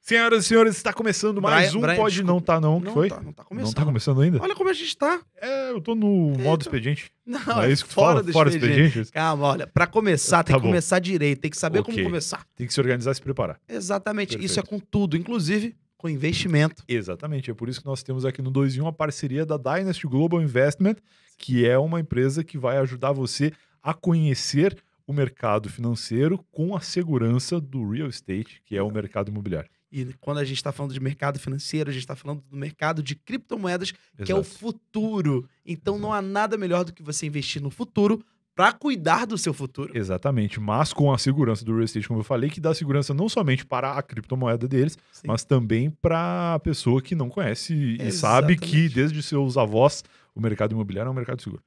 Senhoras e senhores, está começando mais Brian, um Brian, Pode desculpa. Não Tá Não, que não foi? Tá, não tá começando. Não tá começando ainda? Olha como a gente tá. É, eu tô no modo expediente. Não, é isso que fora, fala? do fora expediente. expediente. É Calma, olha, para começar, tem que tá bom. começar direito, tem que saber okay. como começar. Tem que se organizar e se preparar. Exatamente, Perfeito. isso é com tudo, inclusive com investimento. Exatamente, é por isso que nós temos aqui no 2 em 1 a parceria da Dynasty Global Investment, que é uma empresa que vai ajudar você a conhecer o mercado financeiro com a segurança do real estate, que é o mercado imobiliário. E quando a gente está falando de mercado financeiro, a gente está falando do mercado de criptomoedas, Exato. que é o futuro. Então Exato. não há nada melhor do que você investir no futuro para cuidar do seu futuro. Exatamente, mas com a segurança do real estate, como eu falei, que dá segurança não somente para a criptomoeda deles, Sim. mas também para a pessoa que não conhece e sabe que desde seus avós o mercado imobiliário é um mercado seguro.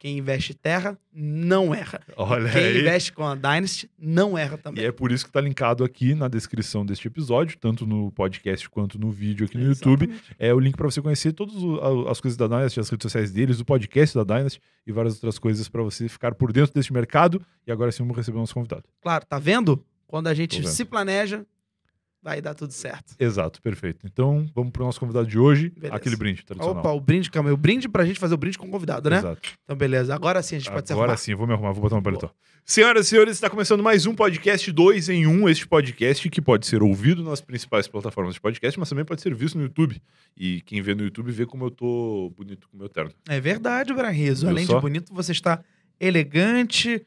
Quem investe terra não erra. Olha Quem aí. investe com a Dynasty não erra também. E é por isso que está linkado aqui na descrição deste episódio, tanto no podcast quanto no vídeo aqui no Exatamente. YouTube. É o link para você conhecer todas as coisas da Dynasty, as redes sociais deles, o podcast da Dynasty e várias outras coisas para você ficar por dentro deste mercado. E agora sim vamos receber o nosso convidado. Claro, tá vendo? Quando a gente se planeja, vai dar tudo certo. Exato, perfeito. Então, vamos pro nosso convidado de hoje, beleza. aquele brinde tradicional. Opa, o brinde, calma aí, o brinde pra gente fazer o brinde com o convidado, né? Exato. Então, beleza, agora sim a gente agora pode se arrumar. Agora sim, vou me arrumar, vou botar meu paletó. Senhoras e senhores, está começando mais um podcast 2 em 1, um, este podcast que pode ser ouvido nas principais plataformas de podcast, mas também pode ser visto no YouTube. E quem vê no YouTube vê como eu tô bonito com o meu terno. É verdade, Branriso. Além só? de bonito, você está elegante,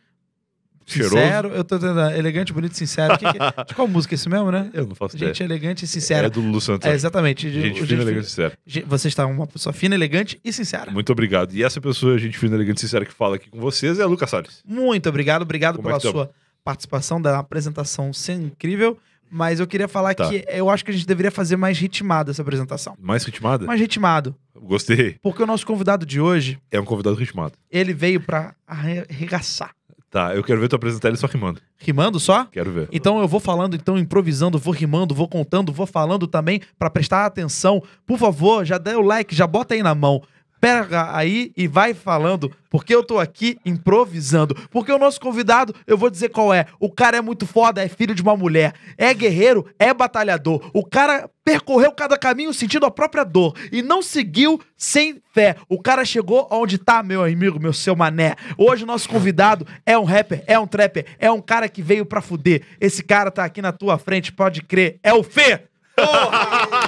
Cheiroso. Sincero, eu tô tentando. Elegante, bonito, sincero. Que, que, de qual música é esse mesmo, né? Eu não faço ideia. Gente elegante e sincero. É do Lulu Santos. É, né? exatamente. De, gente, fina, elegante e sincera. Você está uma pessoa fina, elegante e sincera. Muito obrigado. E essa pessoa, gente fina, elegante e sincera, que fala aqui com vocês é a Lucas Salles. Muito obrigado. Obrigado Como é pela é sua participação, da apresentação ser incrível. Mas eu queria falar tá. que eu acho que a gente deveria fazer mais ritmada essa apresentação. Mais ritmada? Mais ritmado. Gostei. Porque o nosso convidado de hoje. É um convidado ritmado. Ele veio para arregaçar. Tá, eu quero ver tu apresentar ele só rimando. Rimando só? Quero ver. Então eu vou falando, então improvisando, vou rimando, vou contando, vou falando também para prestar atenção. Por favor, já dê o like, já bota aí na mão pega aí e vai falando, porque eu tô aqui improvisando. Porque o nosso convidado, eu vou dizer qual é. O cara é muito foda, é filho de uma mulher, é guerreiro, é batalhador. O cara percorreu cada caminho sentindo a própria dor e não seguiu sem fé. O cara chegou aonde tá, meu amigo, meu seu mané. Hoje o nosso convidado é um rapper, é um trapper, é um cara que veio pra fuder. Esse cara tá aqui na tua frente, pode crer. É o Fê! Porra!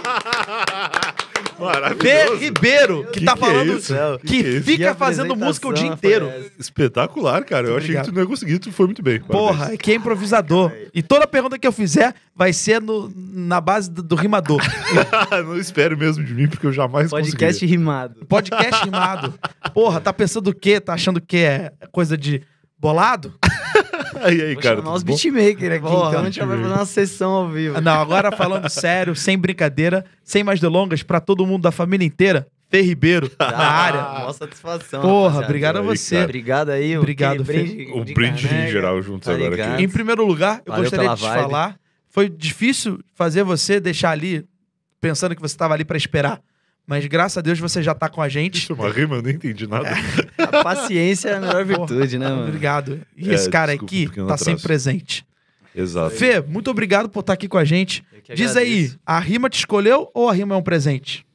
Maravilhoso. B. Ribeiro, que, que tá que falando. É que, que é fica fazendo música o dia inteiro. É Espetacular, cara. Eu achei que tu não ia conseguir, tu foi muito bem. Porra, Parabéns. que é improvisador. E toda pergunta que eu fizer vai ser no, na base do, do rimador. não espero mesmo de mim, porque eu jamais Podcast conseguiria. rimado. Podcast rimado. Porra, tá pensando o quê? Tá achando que é coisa de bolado? aí aí, cara? Chamar beatmaker aqui, então a gente vai fazer uma sessão ao vivo. Não, agora falando sério, sem brincadeira, sem mais delongas, para todo mundo da família inteira, Fê Ribeiro, na ah, área. Uma satisfação. Porra, rapaziada. obrigado a você. obrigado aí. Obrigado, Fê. Brinde, o brinde em geral juntos tá agora ligado. aqui. Em primeiro lugar, eu Valeu gostaria de te falar, foi difícil fazer você deixar ali, pensando que você estava ali para esperar. Mas graças a Deus você já tá com a gente. Isso é uma rima, eu não entendi nada. É, a paciência é a melhor virtude, né, mano? Obrigado. E é, esse cara aqui tá atraso. sempre presente. Exato. Fê, muito obrigado por estar tá aqui com a gente. Diz aí, a rima te escolheu ou a rima é um presente?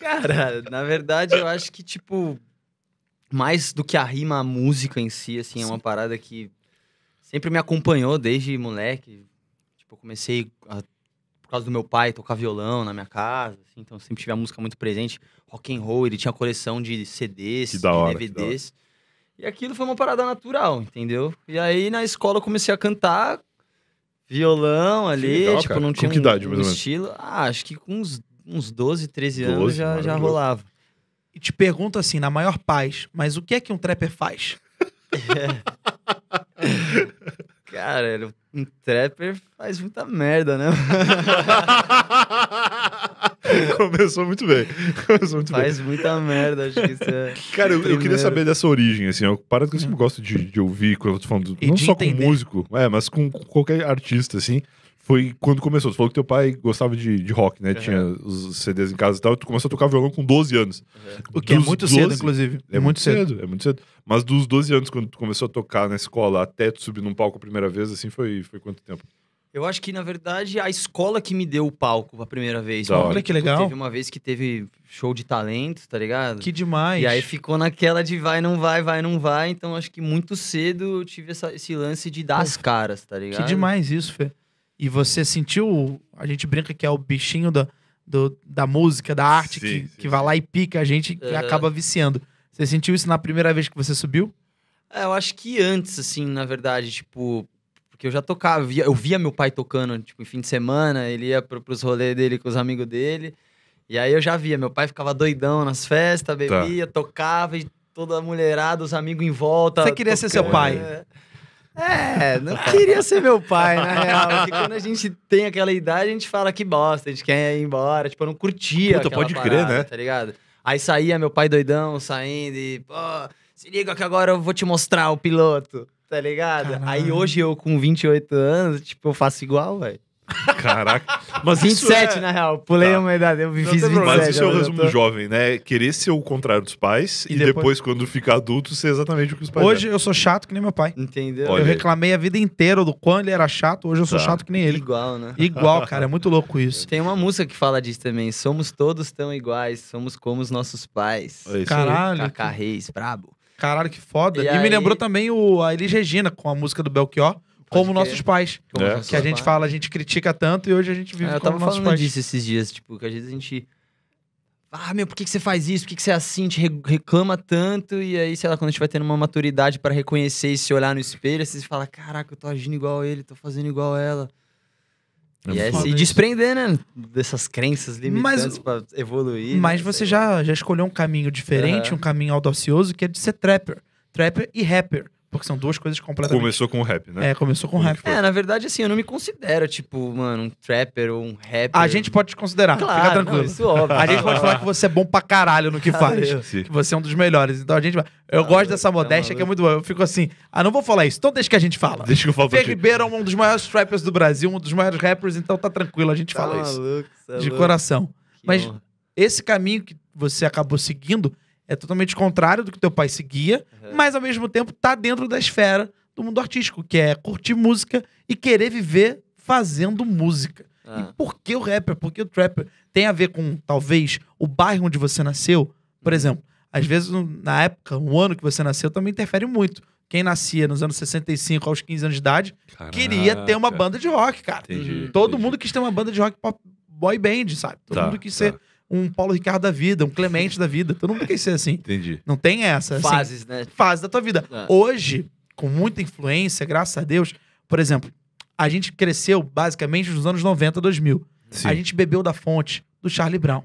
Cara, na verdade eu acho que, tipo, mais do que a rima, a música em si, assim, é uma parada que sempre me acompanhou desde moleque. Tipo, eu comecei a causa do meu pai tocar violão na minha casa, assim, então sempre tive a música muito presente. Rock and roll, ele tinha coleção de CDs, da hora, DVDs. E aquilo foi uma parada natural, entendeu? E aí na escola eu comecei a cantar violão ali, legal, tipo, não tinha com que idade, um, estilo. Ah, acho que com uns, uns 12, 13 anos 12, já, já rolava. E te pergunto assim, na maior paz, mas o que é que um trapper faz? É. Cara, é um trapper faz muita merda, né? Começou muito bem. Começou muito faz bem. muita merda, acho que isso é. Cara, eu, eu queria saber dessa origem, assim. Eu é paro que eu sempre hum. gosto de, de ouvir quando eu tô falando, e não só entender. com músico, é, mas com, com qualquer artista, assim foi quando começou. Você falou que teu pai gostava de, de rock, né? Uhum. Tinha os CDs em casa e tal. Tu começou a tocar violão com 12 anos. Uhum. O que é dos é muito 12, cedo, inclusive. É muito, muito cedo. cedo. É muito cedo. Mas dos 12 anos, quando tu começou a tocar na escola, até tu subir num palco a primeira vez, assim, foi, foi quanto tempo? Eu acho que, na verdade, a escola que me deu o palco a primeira vez. Tá. Olha que legal. Teve uma vez que teve show de talento, tá ligado? Que demais. E aí ficou naquela de vai, não vai, vai, não vai. Então, acho que muito cedo eu tive essa, esse lance de dar as caras, tá ligado? Que demais isso, Fê e você sentiu, a gente brinca que é o bichinho da, do, da música, da arte, sim, que, sim. que vai lá e pica a gente e acaba viciando. Você sentiu isso na primeira vez que você subiu? É, eu acho que antes, assim, na verdade, tipo, porque eu já tocava, eu via meu pai tocando, tipo, em fim de semana, ele ia pro, pros rolês dele com os amigos dele, e aí eu já via, meu pai ficava doidão nas festas, tá. bebia, tá. tocava, e toda mulherada, os amigos em volta. Você queria tocando, ser seu pai? É... É, não queria ser meu pai, na real. Porque quando a gente tem aquela idade, a gente fala que bosta, a gente quer ir embora. Tipo, eu não curtia. Puta, pode parada, crer, né? Tá ligado? Aí saía meu pai doidão, saindo e, pô, se liga que agora eu vou te mostrar o piloto, tá ligado? Caramba. Aí hoje eu, com 28 anos, tipo, eu faço igual, velho. Caraca. Mas 27, é... na real. Pulei tá. uma idade. Eu fiz 27. Mas isso é o resumo tô... jovem, né? Querer ser o contrário dos pais e, e depois... depois... quando ficar adulto, ser exatamente o que os pais Hoje eram. eu sou chato que nem meu pai. Entendeu? Olha eu reclamei a vida inteira do quão ele era chato. Hoje eu sou tá. chato que nem ele. Igual, né? Igual, cara. É muito louco isso. Tem uma música que fala disso também. Somos todos tão iguais. Somos como os nossos pais. É Caralho. Cacá que... Reis, brabo. Caralho, que foda. E, e aí... me lembrou também o, a Elis Regina com a música do Belchior como nossos pais. Como é. Que a gente fala, a gente critica tanto e hoje a gente vive é, eu como nossos falando disso esses dias, tipo, que às vezes a gente... Ah, meu, por que, que você faz isso? Por que, que você é assim? Te reclama tanto. E aí, sei lá, quando a gente vai tendo uma maturidade para reconhecer e se olhar no espelho, você fala, caraca, eu tô agindo igual ele, tô fazendo igual ela. É e é se desprender, né? Dessas crenças limitantes mas, pra evoluir. Né, mas né? você já, já escolheu um caminho diferente, uhum. um caminho audacioso, que é de ser trapper. Trapper e rapper. Porque são duas coisas completamente. Começou com o rap, né? É, começou com o rap. É, na verdade, assim, eu não me considero, tipo, mano, um trapper ou um rapper. A gente pode te considerar, claro, fica tranquilo. Não, isso é óbvio. A gente pode falar que você é bom pra caralho no que faz. que você é um dos melhores. Então a gente vai. Eu ah, gosto dessa tá modéstia que é muito boa. Eu fico assim, ah, não vou falar isso. Então deixa que a gente fala. Deixa que eu falo Felipe Ribeiro é um dos maiores trappers do Brasil, um dos maiores rappers, então tá tranquilo, a gente tá fala maluco, isso. É de louco. coração. Que Mas esse caminho que você acabou seguindo é totalmente contrário do que teu pai seguia, uhum. mas ao mesmo tempo tá dentro da esfera do mundo artístico, que é curtir música e querer viver fazendo música. E ah. por que o rapper? Por que o trapper? Tem a ver com, talvez, o bairro onde você nasceu? Por uhum. exemplo, às vezes, na época, o ano que você nasceu também interfere muito. Quem nascia nos anos 65 aos 15 anos de idade Caraca. queria ter uma banda de rock, cara. Entendi, Todo entendi. mundo quis ter uma banda de rock pop boy band, sabe? Todo tá, mundo quis tá. ser um Paulo Ricardo da vida, um Clemente da vida. Todo mundo quer ser assim. Entendi. Não tem essa. Assim, Fases, né? Fases da tua vida. Ah. Hoje, com muita influência, graças a Deus, por exemplo, a gente cresceu basicamente nos anos 90, 2000. Sim. A gente bebeu da fonte do Charlie Brown.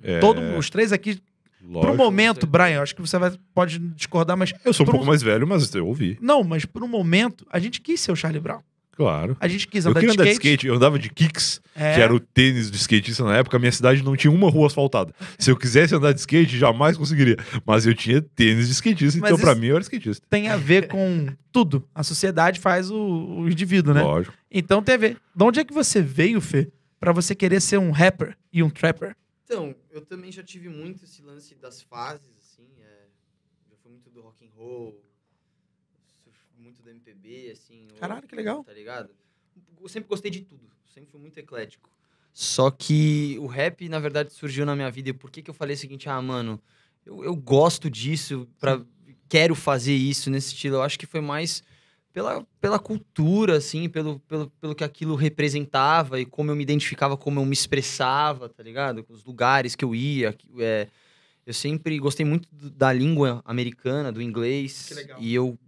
É... Todo, os três aqui Lógico. Pro momento, Brian, acho que você vai, pode discordar, mas. Eu sou um pouco um... mais velho, mas eu ouvi. Não, mas por um momento, a gente quis ser o Charlie Brown. Claro. A gente quis andar eu de andar skate. de skate. Eu andava de kicks, é. que era o tênis de skatista na época. minha cidade não tinha uma rua asfaltada. Se eu quisesse andar de skate, jamais conseguiria. Mas eu tinha tênis de skatista, então para mim eu era skatista. Tem a ver com tudo. A sociedade faz o, o indivíduo, né? Lógico. Então, ver. de onde é que você veio, Fê, para você querer ser um rapper e um trapper? Então, eu também já tive muito esse lance das fases, assim. É... Já fui muito do rock and roll, muito do MPB, assim. Caralho, ou, que legal. Tá ligado? Eu sempre gostei de tudo, sempre fui muito eclético. Só que o rap, na verdade, surgiu na minha vida. E por que, que eu falei o seguinte? Ah, mano, eu, eu gosto disso, pra, quero fazer isso nesse estilo. Eu acho que foi mais pela, pela cultura, assim, pelo, pelo, pelo que aquilo representava e como eu me identificava, como eu me expressava, tá ligado? Com os lugares que eu ia. É, eu sempre gostei muito da língua americana, do inglês. E eu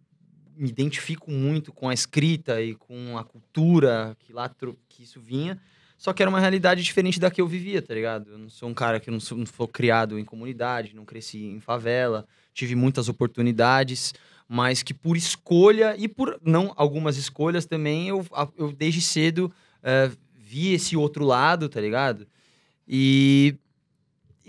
me identifico muito com a escrita e com a cultura que lá que isso vinha. Só que era uma realidade diferente da que eu vivia, tá ligado? Eu não sou um cara que não, sou, não foi criado em comunidade, não cresci em favela, tive muitas oportunidades, mas que por escolha e por não algumas escolhas também, eu, eu desde cedo é, vi esse outro lado, tá ligado? E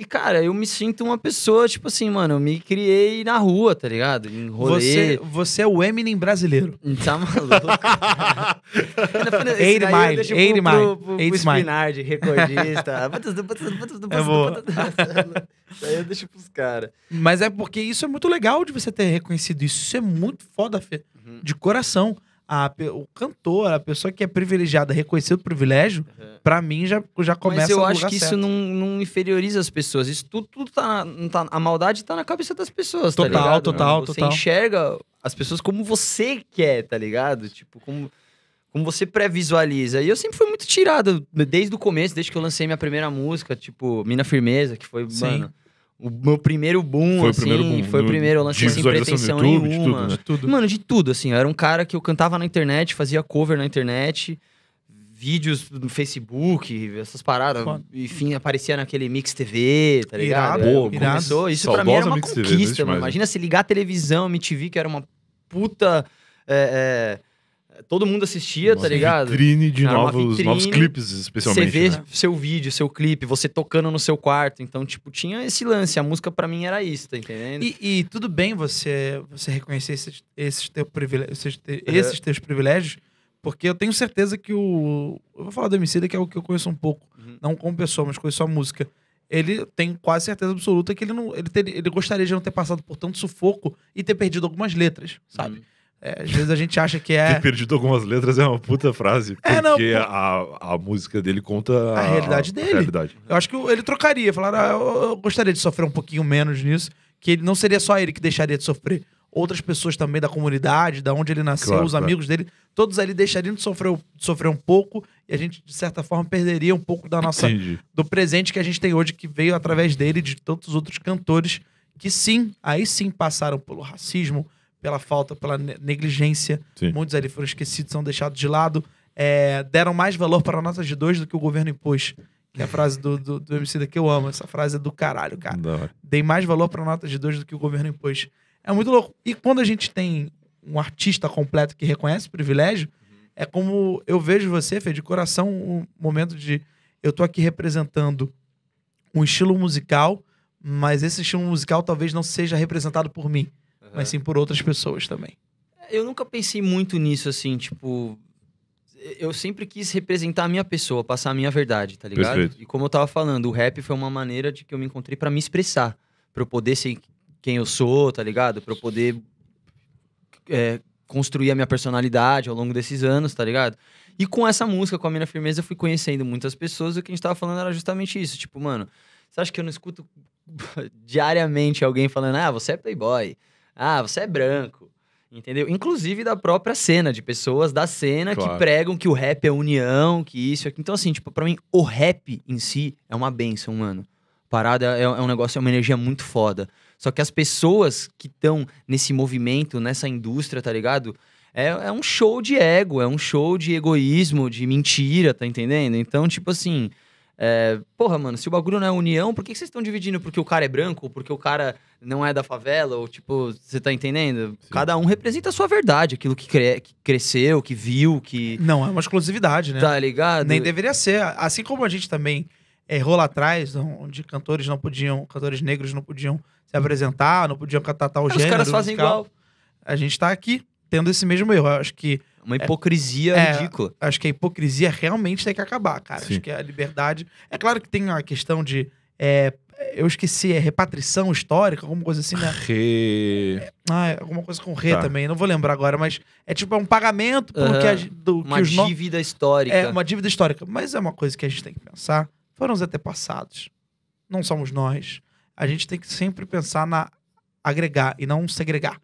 e, cara, eu me sinto uma pessoa, tipo assim, mano, eu me criei na rua, tá ligado? Em rolê. Você, você é o Eminem brasileiro. Hum, tá maluco? Eight Mile, Eight Mile. Eight Mile. recordista. é boa. Daí eu deixo pros caras. Mas é porque isso é muito legal de você ter reconhecido isso. Isso é muito foda, Fê. Uhum. De coração a, o cantor, a pessoa que é privilegiada, reconhecer o privilégio, uhum. para mim já, já começa Mas eu acho que certo. isso não, não inferioriza as pessoas. Isso tudo, tudo tá, tá, A maldade tá na cabeça das pessoas, tá total, tá ligado? Total, total, total. Você enxerga as pessoas como você quer, tá ligado? Tipo, como, como você pré-visualiza. E eu sempre fui muito tirado, desde o começo, desde que eu lancei minha primeira música, tipo, Mina Firmeza, que foi, Sim. mano o meu primeiro boom, foi assim, primeiro boom, foi o primeiro lance sem assim, pretensão YouTube, nenhuma. De tudo, né? de tudo, Mano, de tudo, assim. Eu era um cara que eu cantava na internet, fazia cover na internet, vídeos no Facebook, essas paradas. Enfim, aparecia naquele Mix TV, tá ligado? Irado, é, Começou. Isso Saudosa pra mim era uma Mix conquista, TV, mano. Imagina se ligar a televisão, MTV, que era uma puta... É, é, todo mundo assistia, tá Nossa, tá ligado? Vitrine de Era novos, vitrine, novos clipes, especialmente. Você vê né? seu vídeo, seu clipe, você tocando no seu quarto. Então, tipo, tinha esse lance. A música para mim era isso, tá entendendo? E, e, tudo bem você você reconhecer esses, esses, teu esses, esses teus privilégios, porque eu tenho certeza que o. Eu vou falar do MC, que é o que eu conheço um pouco. Uhum. Não como pessoa, mas conheço a música ele tem quase certeza absoluta que ele não ele, ter, ele gostaria de não ter passado por tanto sufoco e ter perdido algumas letras, sabe? Uhum. É, às vezes a gente acha que é. Ter perdido algumas letras é uma puta frase. Porque é, não, por... a, a música dele conta a, a realidade dele. A realidade. Eu acho que ele trocaria, falar, ah, eu, gostaria de sofrer um pouquinho menos nisso, que ele não seria só ele que deixaria de sofrer. Outras pessoas também da comunidade, da onde ele nasceu, claro, os claro. amigos dele, todos ali deixariam de sofrer, de sofrer um pouco e a gente, de certa forma, perderia um pouco da nossa Entendi. do presente que a gente tem hoje, que veio através dele e de tantos outros cantores que sim, aí sim passaram pelo racismo, pela falta, pela negligência. Sim. Muitos ali foram esquecidos, são deixados de lado. É, deram mais valor para notas de dois do que o governo impôs. Que é a frase do, do, do MC da que eu amo. Essa frase é do caralho, cara. Não. Dei mais valor para notas de dois do que o governo impôs. É muito louco. E quando a gente tem um artista completo que reconhece o privilégio, uhum. é como eu vejo você, Fê, de coração, um momento de eu tô aqui representando um estilo musical, mas esse estilo musical talvez não seja representado por mim mas sim por outras pessoas também. É, eu nunca pensei muito nisso, assim, tipo. Eu sempre quis representar a minha pessoa, passar a minha verdade, tá ligado? Perfeito. E como eu tava falando, o rap foi uma maneira de que eu me encontrei para me expressar, para eu poder ser quem eu sou, tá ligado? Para eu poder é, construir a minha personalidade ao longo desses anos, tá ligado? E com essa música, com a Mina Firmeza, eu fui conhecendo muitas pessoas e o que a gente tava falando era justamente isso. Tipo, mano, você acha que eu não escuto diariamente alguém falando, ah, você é playboy, ah, você é branco. Entendeu? Inclusive da própria cena, de pessoas da cena claro. que pregam que o rap é união, que isso, aqui. Então, assim, tipo, pra mim, o rap em si é uma benção, mano. Parada é, é um negócio, é uma energia muito foda. Só que as pessoas que estão nesse movimento, nessa indústria, tá ligado? É, é um show de ego, é um show de egoísmo, de mentira, tá entendendo? Então, tipo assim, é, porra, mano, se o bagulho não é união, por que, vocês estão dividindo? Porque o cara é branco, porque o cara não é da favela, ou tipo, você tá entendendo? Sim. Cada um representa a sua verdade, aquilo que, cre que, cresceu, que viu, que. Não, é uma exclusividade, né? Tá ligado? Nem deveria ser. Assim como a gente também é, errou lá atrás, onde cantores não podiam, cantores negros não podiam se apresentar, não podiam cantar tal Mas gênero. Os caras fazem musical. igual. A gente tá aqui tendo esse mesmo erro. Eu acho que uma é. hipocrisia é, ridícula. É, acho que a hipocrisia realmente tem que acabar, cara. Sim. Acho que a liberdade. É claro que tem a questão de. É, eu esqueci, é repatrição histórica, alguma coisa assim, né? Re. É, ah, é, alguma coisa com re tá. também, não vou lembrar agora, mas é tipo um pagamento pelo uhum. que a, do, Uma que dívida no... histórica. É, uma dívida histórica. Mas é uma coisa que a gente tem que pensar. Foram os antepassados. Não somos nós. A gente tem que sempre pensar na agregar e não segregar.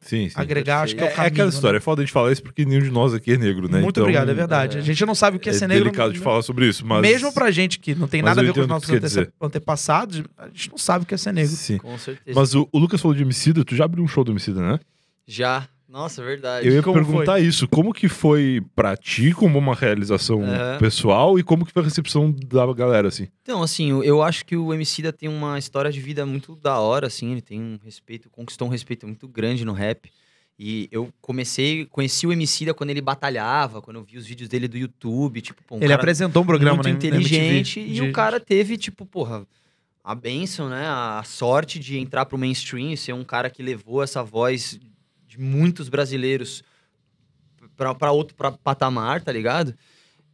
Sim, sim. Agregar, acho que é o caminho. É, é aquela né? história, né? é foda a gente falar isso porque nenhum de nós aqui é negro, né? Muito então, obrigado, é verdade. É, a gente não sabe o que é, é ser negro. É delicado de né? falar sobre isso, mas. Mesmo pra gente que não tem nada a ver com os nossos ante... antepassados, a gente não sabe o que é ser negro. Sim. Com certeza. Mas o, o Lucas falou de homicida, tu já abriu um show do homicida, né? Já. Nossa, verdade. Eu ia como perguntar foi? isso. Como que foi pra ti como uma realização é. pessoal e como que foi a recepção da galera, assim? Então, assim, eu acho que o Emicida tem uma história de vida muito da hora, assim. Ele tem um respeito, conquistou um respeito muito grande no rap. E eu comecei, conheci o Emicida quando ele batalhava, quando eu vi os vídeos dele do YouTube, tipo, pô, um Ele apresentou um programa, muito né? inteligente MTV, e de... o cara teve, tipo, porra, a bênção, né? A sorte de entrar pro mainstream, ser um cara que levou essa voz de muitos brasileiros para outro pra patamar, tá ligado?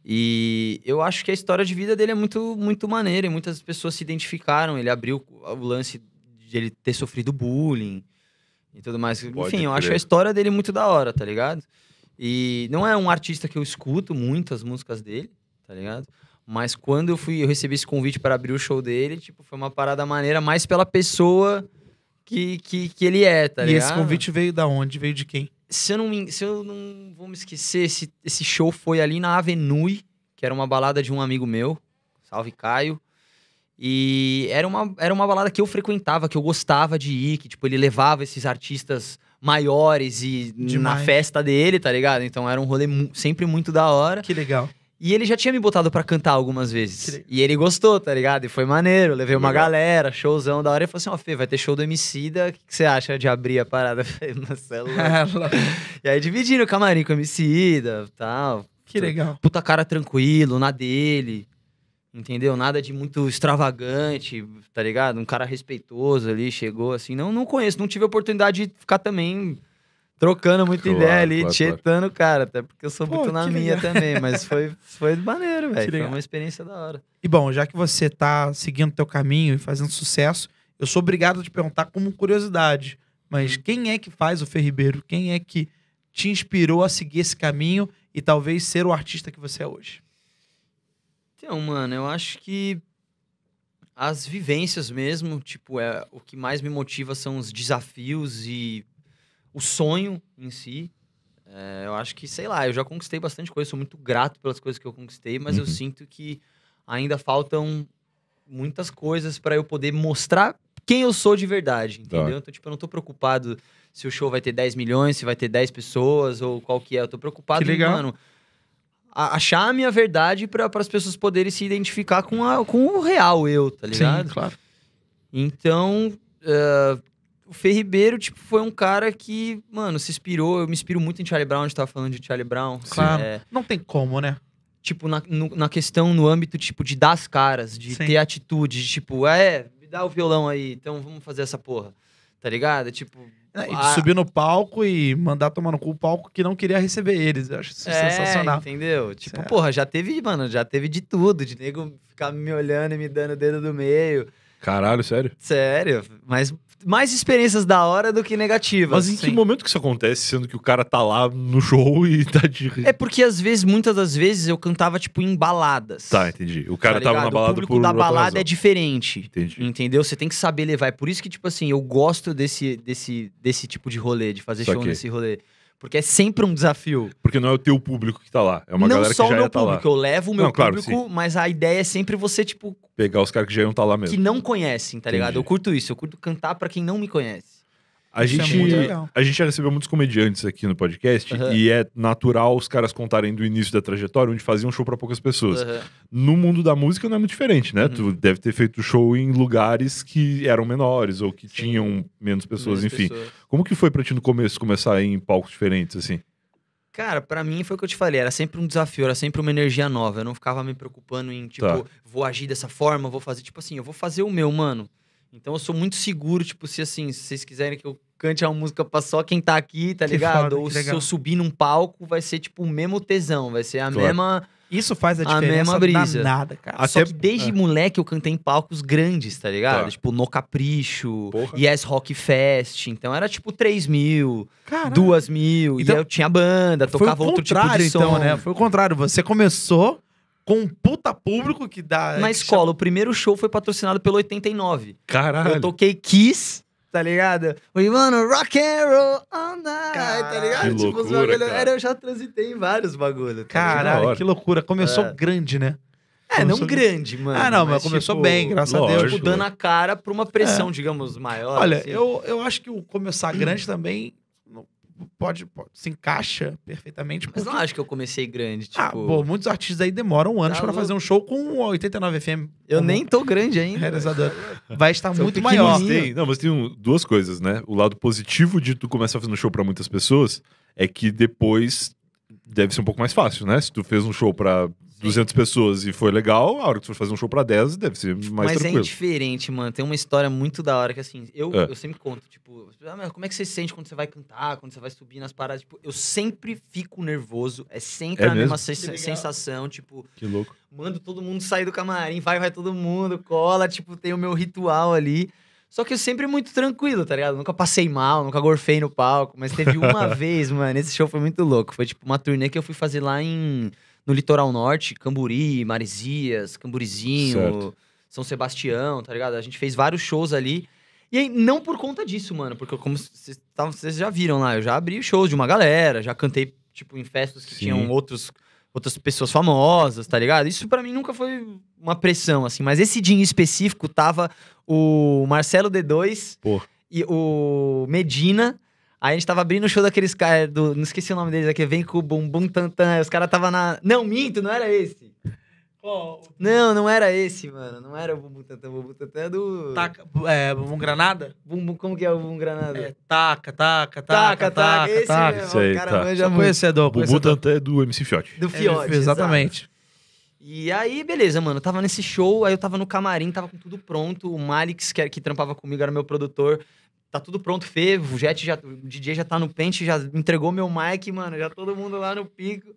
E eu acho que a história de vida dele é muito, muito maneira e muitas pessoas se identificaram. Ele abriu o lance de ele ter sofrido bullying e tudo mais. Pode Enfim, crer. eu acho a história dele muito da hora, tá ligado? E não é um artista que eu escuto muito as músicas dele, tá ligado? Mas quando eu fui, eu recebi esse convite para abrir o show dele, tipo, foi uma parada maneira mais pela pessoa que, que, que ele é, tá e ligado? E esse convite veio da onde? Veio de quem? Se eu não, me, se eu não vou me esquecer, esse, esse show foi ali na Avenue, que era uma balada de um amigo meu, salve Caio. E era uma, era uma balada que eu frequentava, que eu gostava de ir, que tipo, ele levava esses artistas maiores e Demais. na festa dele, tá ligado? Então era um rolê mu sempre muito da hora. Que legal. E ele já tinha me botado para cantar algumas vezes. E ele gostou, tá ligado? E foi maneiro. Levei uma Legal. galera, showzão da hora. Ele falou assim: Ó, oh, Fê, vai ter show do Emicida. O que, que você acha de abrir a parada? Eu falei, Marcelo. É é e aí dividindo o camarim com o Emicida tal. Que legal. Puta cara tranquilo, na dele. Entendeu? Nada de muito extravagante, tá ligado? Um cara respeitoso ali, chegou assim. Não, não conheço, não tive a oportunidade de ficar também trocando muita claro, ideia ali, claro, tietando o claro. cara, até porque eu sou Pô, muito na minha legal. também, mas foi, foi maneiro, velho. Foi uma experiência da hora. E bom, já que você tá seguindo teu caminho e fazendo sucesso, eu sou obrigado a te perguntar como curiosidade, mas hum. quem é que faz o Ferribeiro? Quem é que te inspirou a seguir esse caminho e talvez ser o artista que você é hoje? Então, mano, eu acho que as vivências mesmo, tipo, é, o que mais me motiva são os desafios e o sonho em si. É, eu acho que, sei lá, eu já conquistei bastante coisa, sou muito grato pelas coisas que eu conquistei, mas uhum. eu sinto que ainda faltam muitas coisas para eu poder mostrar quem eu sou de verdade, tá. entendeu? Tá. Então, tipo, eu não tô preocupado se o show vai ter 10 milhões, se vai ter 10 pessoas ou qual que é. Eu tô preocupado que legal. mano, a, achar a minha verdade para as pessoas poderem se identificar com, a, com o real eu, tá ligado? Sim, claro. Então, uh, o Fer Ribeiro, tipo, foi um cara que, mano, se inspirou. Eu me inspiro muito em Charlie Brown, a gente tava falando de Charlie Brown. Claro. É, não tem como, né? Tipo, na, no, na questão, no âmbito, tipo, de dar as caras, de Sim. ter atitude, de tipo, é, me dá o violão aí, então vamos fazer essa porra. Tá ligado? Tipo. É, a... subir no palco e mandar tomar no cu o palco que não queria receber eles. Eu acho isso é, sensacional. Entendeu? Tipo, certo. É. porra, já teve, mano, já teve de tudo, de nego ficar me olhando e me dando o dedo do meio. Caralho, sério? Sério. Mas mais experiências da hora do que negativas. Mas em que Sim. momento que isso acontece, sendo que o cara tá lá no show e tá de. É porque às vezes, muitas das vezes, eu cantava, tipo, em baladas. Tá, entendi. O cara tá tava na balada O público por da balada razão. é diferente. Entendi. Entendeu? Você tem que saber levar. É por isso que, tipo assim, eu gosto desse, desse, desse tipo de rolê, de fazer show nesse rolê. Porque é sempre um desafio. Porque não é o teu público que tá lá. É uma não galera que já Não só o meu tá público. Lá. Eu levo o meu não, público, mas a ideia é sempre você, tipo... Pegar os caras que já iam estar tá lá mesmo. Que não conhecem, tá Entendi. ligado? Eu curto isso. Eu curto cantar para quem não me conhece. A é gente, a gente já recebeu muitos comediantes aqui no podcast uhum. e é natural os caras contarem do início da trajetória, onde faziam show para poucas pessoas. Uhum. No mundo da música não é muito diferente, né? Uhum. Tu deve ter feito show em lugares que eram menores ou que Sim. tinham menos pessoas, menos enfim. Como que foi para ti no começo começar em palcos diferentes assim? Cara, para mim foi o que eu te falei, era sempre um desafio, era sempre uma energia nova. Eu não ficava me preocupando em tipo, tá. vou agir dessa forma, vou fazer tipo assim, eu vou fazer o meu, mano. Então eu sou muito seguro, tipo, se assim, se vocês quiserem que eu cante uma música pra só quem tá aqui, tá que ligado? Foda, Ou se eu subir num palco, vai ser tipo o mesmo tesão, vai ser a claro. mesma. Isso faz a diferença. A mesma brisa. cara. Até... Só que desde é. moleque eu cantei em palcos grandes, tá ligado? Tá. Tipo, No Capricho, Porra. Yes Rock Fest. Então era tipo 3 mil, Caralho. 2 mil. Então, e eu tinha banda, tocava outro tipo de então, som. Então, né? Foi o contrário. Você começou com um puta público que dá. Na que escola, chama... o primeiro show foi patrocinado pelo 89. Caralho. Eu toquei Kiss, tá ligado? We wanna rock and roll all night, tá Caralho, tá ligado? Que tipo, loucura, bagulho, cara. Era, eu já transitei em vários bagulhos. Tá Caralho, que, loucura. Começou é. grande, né? É, começou não grande, mano. Ah, não, mas, mas começou tipo, bem, graças lógico. a Deus. Tipo, dando a cara pra uma pressão, é. digamos, maior. Olha, assim. eu, eu acho que o começar grande também pode, pode, se encaixa perfeitamente. Mas porque... não acho que eu comecei grande, ah, tipo... Ah, pô, muitos artistas aí demoram anos tá para fazer um show com 89 FM. Eu como... nem tô grande ainda. Realizador. É, Vai estar muito maior. Tem, não, mas tem um, duas coisas, né? O lado positivo de tu começar fazendo show para muitas pessoas é que depois deve ser um pouco mais fácil, né? Se tu fez um show para 200 pessoas e foi legal, a hora que você for fazer um show pra 10 deve ser mais Mas é tranquilo. Mas é indiferente, mano. Tem uma história muito da hora que, assim, eu, é. eu sempre conto, tipo, ah, como é que você se sente quando você vai cantar, quando você vai subir nas paradas? Tipo, eu sempre fico nervoso, é sempre é a mesma se sensação, tipo... Que louco. Mando todo mundo sair do camarim, vai, vai todo mundo, cola, tipo, tem o meu ritual ali. Só que eu sempre muito tranquilo, tá ligado? Nunca passei mal, nunca gorfei no palco, mas teve uma vez, mano, esse show foi muito louco. Foi tipo uma turnê que eu fui fazer lá em no litoral norte, Camburi, Maresias, Camburizinho, certo. São Sebastião, tá ligado? A gente fez vários shows ali. E aí, não por conta disso, mano, porque como vocês já viram lá, eu já abri shows de uma galera, já cantei, tipo, em festas que Sim. tinham outros, outras pessoas famosas, tá ligado? Isso para mim nunca foi uma pressão, assim, mas esse dia em específico tava o Marcelo D2 Pô. e o Medina Aí a gente tava abrindo o show daqueles caras, é, do, não esqueci o nome deles aqui, vem com o bum bum tantan, os caras tava na... Não, minto, não era esse. Oh. Não, não era esse, mano. Não era o Bumbum Tantan. O Bumbum Tantan é do. Taca, é, Bumbum Granada? Bumbum, como que é o Bumbum Granada? É, taca, taca, taca, taca. taca, esse taca mesmo, aí, o cara tá. conhecedor. Bumbum Tantan é do MC Fiote. Do é, Fiote. É, exatamente. E aí, beleza, mano. Eu tava nesse show, aí eu tava no camarim, tava com tudo pronto. O Malix, que, que trampava comigo, era meu produtor tá tudo pronto, Fê, o Jet já, o DJ já tá no pente, já entregou meu mic, mano, já todo mundo lá no pico.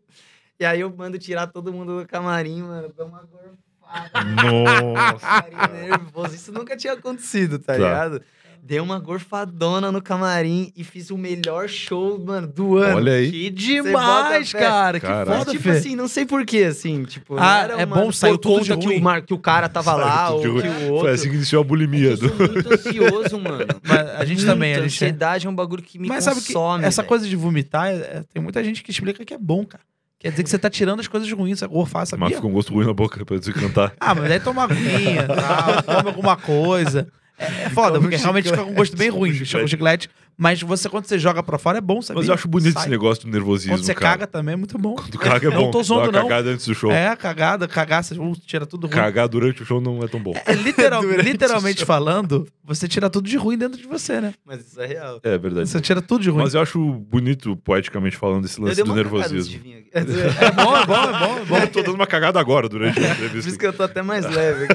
E aí eu mando tirar todo mundo do camarim, mano, dá uma gorfada. Nossa! Nervoso, isso nunca tinha acontecido, tá, tá. ligado? Dei uma gorfadona no camarim e fiz o melhor show, mano, do ano. Olha aí. Que demais, cara. Caraca. Que foda, Tipo assim, não sei porquê, assim, tipo... Ah, é uma... bom, saiu tudo conta que o, Mar... que o cara tava lá, ou que o outro... Foi assim que iniciou a bulimia. Eu do... muito ansioso, mano. Mas a gente muito também, a gente... ansiedade é um bagulho que me Mas consome, sabe que essa coisa de vomitar, é, é... tem muita gente que explica que é bom, cara. Quer dizer que você tá tirando as coisas ruins, gorfar, sabia? Mas fica um gosto ruim na boca depois de cantar. ah, mas aí é toma aguinha, tal, come alguma coisa. É, é, foda, então, porque realmente fica com um gosto bem ruim. O chiclete mas você, quando você joga pra fora, é bom sabe? Mas eu acho bonito Sai. esse negócio do nervosismo. Quando você cara. caga também é muito bom. Quando caga é bom. Não tô zoando, não. cagada antes do show. É, cagada, cagar, você uh, tira tudo ruim. Cagar durante o show não é tão bom. É, é literal, literalmente falando, você tira tudo de ruim dentro de você, né? Mas isso é real. É verdade. Você tira tudo de ruim. Mas eu acho bonito, poeticamente falando, esse lance do nervosismo. É, é bom, é bom, é bom, é bom. Eu tô dando uma cagada agora durante a é, entrevista. Por isso que eu tô até mais leve.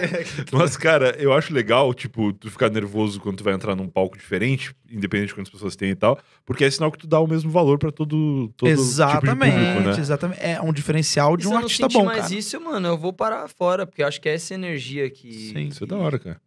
Mas, cara, eu acho legal, tipo, tu ficar nervoso quando tu vai entrar num palco diferente, independente de quantas pessoas têm e tal, porque é sinal que tu dá o mesmo valor para todo, todo tipo exatamente, tipo público, né? Exatamente, é um diferencial de e um artista bom, mais cara. isso, mano, eu vou parar fora, porque eu acho que é essa energia que... Sim, isso é da hora, cara.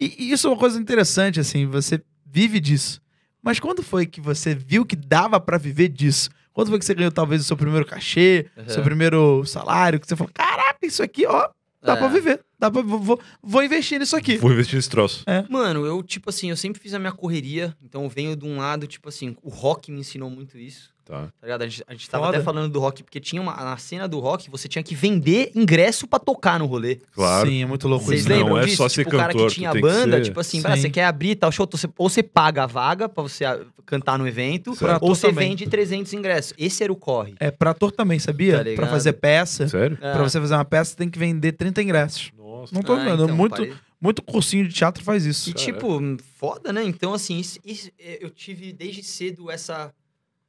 E, e isso é uma coisa interessante, assim, você vive disso. Mas quando foi que você viu que dava para viver disso? Quando foi que você ganhou talvez o seu primeiro cachê, uhum. seu primeiro salário, que você falou, caraca, isso aqui, ó, dá é. para viver. Dá pra, vou, vou investir nisso aqui. Vou investir nesse troço. É. Mano, eu, tipo assim, eu sempre fiz a minha correria, então eu venho de um lado, tipo assim, o rock me ensinou muito isso. Tá. tá ligado? A gente, a gente tava até falando do rock, porque tinha uma. Na cena do rock, você tinha que vender ingresso para tocar no rolê. Claro. Sim, é muito louco Vocês isso. Né? Lembram não, é disso? é só tipo, ser cantor. O cara que tinha a banda, ser... tipo assim, você quer abrir tal show, então ou você paga a vaga para você cantar no evento, certo. ou você vende 300 ingressos. Esse era o corre. É, pra ator também, sabia? Tá pra fazer peça. Sério? É. Pra você fazer uma peça, você tem que vender 30 ingressos. Nossa. Não tô né? ah, vendo. Então, muito, pare... muito cursinho de teatro faz isso. E, tipo, foda, né? Então, assim, isso, isso, é, eu tive desde cedo essa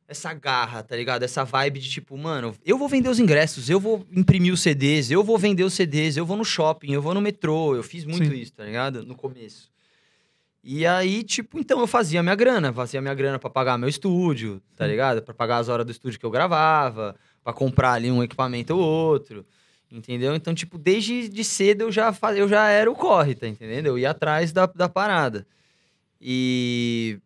essa garra, tá ligado? Essa vibe de tipo, mano, eu vou vender os ingressos, eu vou imprimir os CDs, eu vou vender os CDs, eu vou no shopping, eu vou no metrô, eu fiz muito Sim. isso, tá ligado? No começo. E aí, tipo, então eu fazia minha grana, fazia minha grana para pagar meu estúdio, tá ligado? Para pagar as horas do estúdio que eu gravava, para comprar ali um equipamento ou outro. Entendeu? Então, tipo, desde de cedo eu já, faz... eu já era o corre, tá entendendo? Eu ia atrás da, da parada. E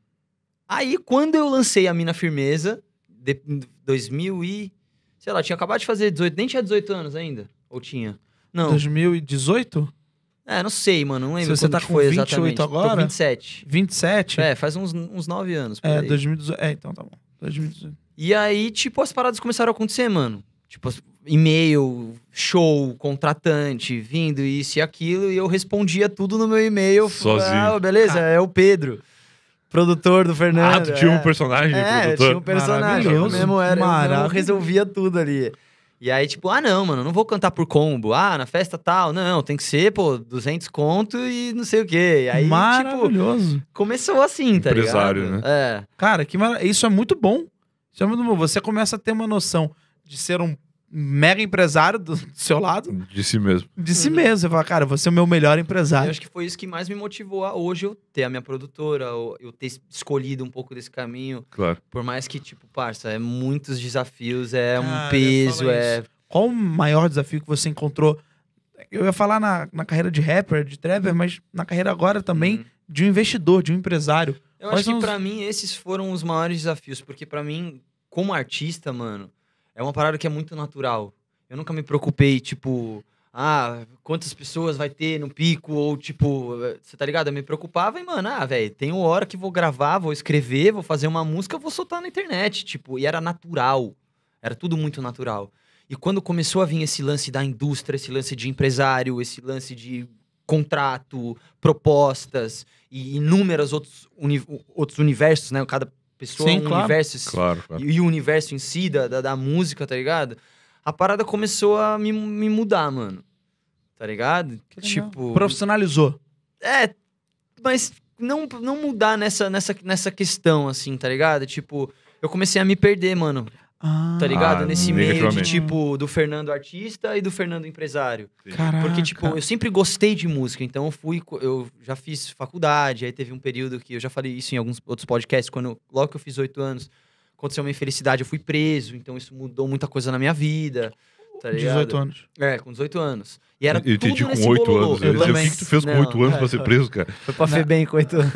aí, quando eu lancei a Mina Firmeza, de 2000 e... Sei lá, tinha acabado de fazer 18, nem tinha 18 anos ainda. Ou tinha? Não. 2018? É, não sei, mano. Não lembro Se você tá com foi 28 exatamente. agora? Tô 27. 27? É, faz uns, uns 9 anos. é, 2018. É, então tá bom. 2018. E aí, tipo, as paradas começaram a acontecer, mano. Tipo, e-mail, show, contratante, vindo, isso e aquilo, e eu respondia tudo no meu e-mail. Sozinho. Ah, beleza, é o Pedro. Produtor do Fernando. Ah, tu tinha é. um personagem é, produtor. tinha um personagem. Eu mesmo era, eu resolvia tudo ali. E aí, tipo, ah, não, mano, não vou cantar por combo. Ah, na festa tal. Não, tem que ser, pô, 200 conto e não sei o quê. E aí, tipo, Maravilhoso. Tipo, começou assim, tá Empresário, ligado? né? É. Cara, que mar... isso é muito bom. Isso é muito bom. Você começa a ter uma noção de ser um mega empresário do, do seu lado. De si mesmo. De si mesmo. Você fala, cara, você é o meu melhor empresário. Eu acho que foi isso que mais me motivou a hoje eu ter a minha produtora, eu ter escolhido um pouco desse caminho. Claro. Por mais que, tipo, parça, é muitos desafios, é cara, um peso, é. Qual o maior desafio que você encontrou? Eu ia falar na, na carreira de rapper, de Trevor, mas na carreira agora também uhum. de um investidor, de um empresário. Eu Quais acho que os... para mim esses foram os maiores desafios, porque para mim, como artista, mano, é uma parada que é muito natural. Eu nunca me preocupei, tipo, ah, quantas pessoas vai ter no pico, ou tipo, você tá ligado? Eu me preocupava e, mano, ah, velho, tem uma hora que vou gravar, vou escrever, vou fazer uma música, vou soltar na internet, tipo, e era natural. Era tudo muito natural. E quando começou a vir esse lance da indústria, esse lance de empresário, esse lance de contrato, propostas e inúmeros outros, uni outros universos, né? Cada pessoa, Sim, claro. universo. Claro, claro. E, e o universo em si, da, da, da, música, tá ligado? A parada começou a me, me mudar, mano. Tá ligado? Que tipo. Legal. Profissionalizou. É, mas não, não mudar nessa, nessa, nessa questão, assim, tá ligado? Tipo, eu comecei a me perder, mano. Ah, tá ligado? Ah, Nesse meio de tipo do Fernando artista e do Fernando empresário. Caraca. Porque tipo, eu sempre gostei de música, então eu fui eu já fiz faculdade, aí teve um período que eu já falei isso em alguns outros podcasts quando logo que eu fiz oito anos, aconteceu uma infelicidade, eu fui preso, então isso mudou muita coisa na minha vida. Tá 18 anos. É, com 18 anos. E era eu tudo tinha com 8 anos. Eu, também. O que, tu fez não, com 8 anos é, pra ser é. preso, cara? Foi pra bem com 8 anos.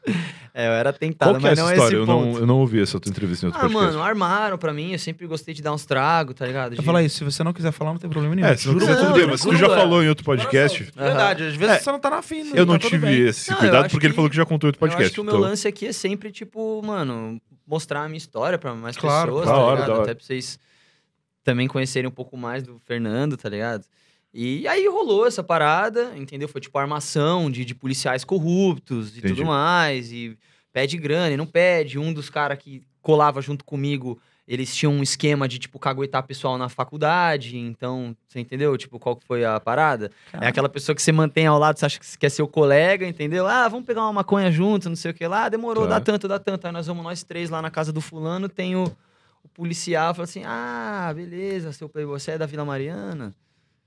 é, eu era tentado, Qual mas é essa não história? é esse ponto. Eu não, eu não ouvi essa tua entrevista em outro ah, podcast. mano, armaram pra mim. Eu sempre gostei de dar uns tragos, tá ligado? De... Eu falar isso, se você não quiser falar, não tem problema nenhum. É, se não quiser, tudo bem. Mas tu já é. falou em outro podcast... Verdade, às vezes você não tá na fim. Eu então não tá tive esse cuidado porque ele falou que já contou em outro podcast. Eu acho que o meu então. lance aqui é sempre, tipo, mano, mostrar a minha história pra mais pessoas, tá ligado? Até pra vocês também conhecerem um pouco mais do Fernando, tá ligado? E aí rolou essa parada, entendeu? Foi tipo armação de, de policiais corruptos e Entendi. tudo mais. E pede grana, e não pede. Um dos caras que colava junto comigo, eles tinham um esquema de, tipo, caguetar pessoal na faculdade. Então, você entendeu? Tipo, qual que foi a parada? Caramba. É aquela pessoa que você mantém ao lado, você acha que quer ser o colega, entendeu? Ah, vamos pegar uma maconha junto, não sei o que lá. Ah, demorou, tá. dá tanto, dá tanto. Aí nós vamos nós três lá na casa do fulano, tem o policial falou assim: ah, beleza, seu playboy, você é da Vila Mariana?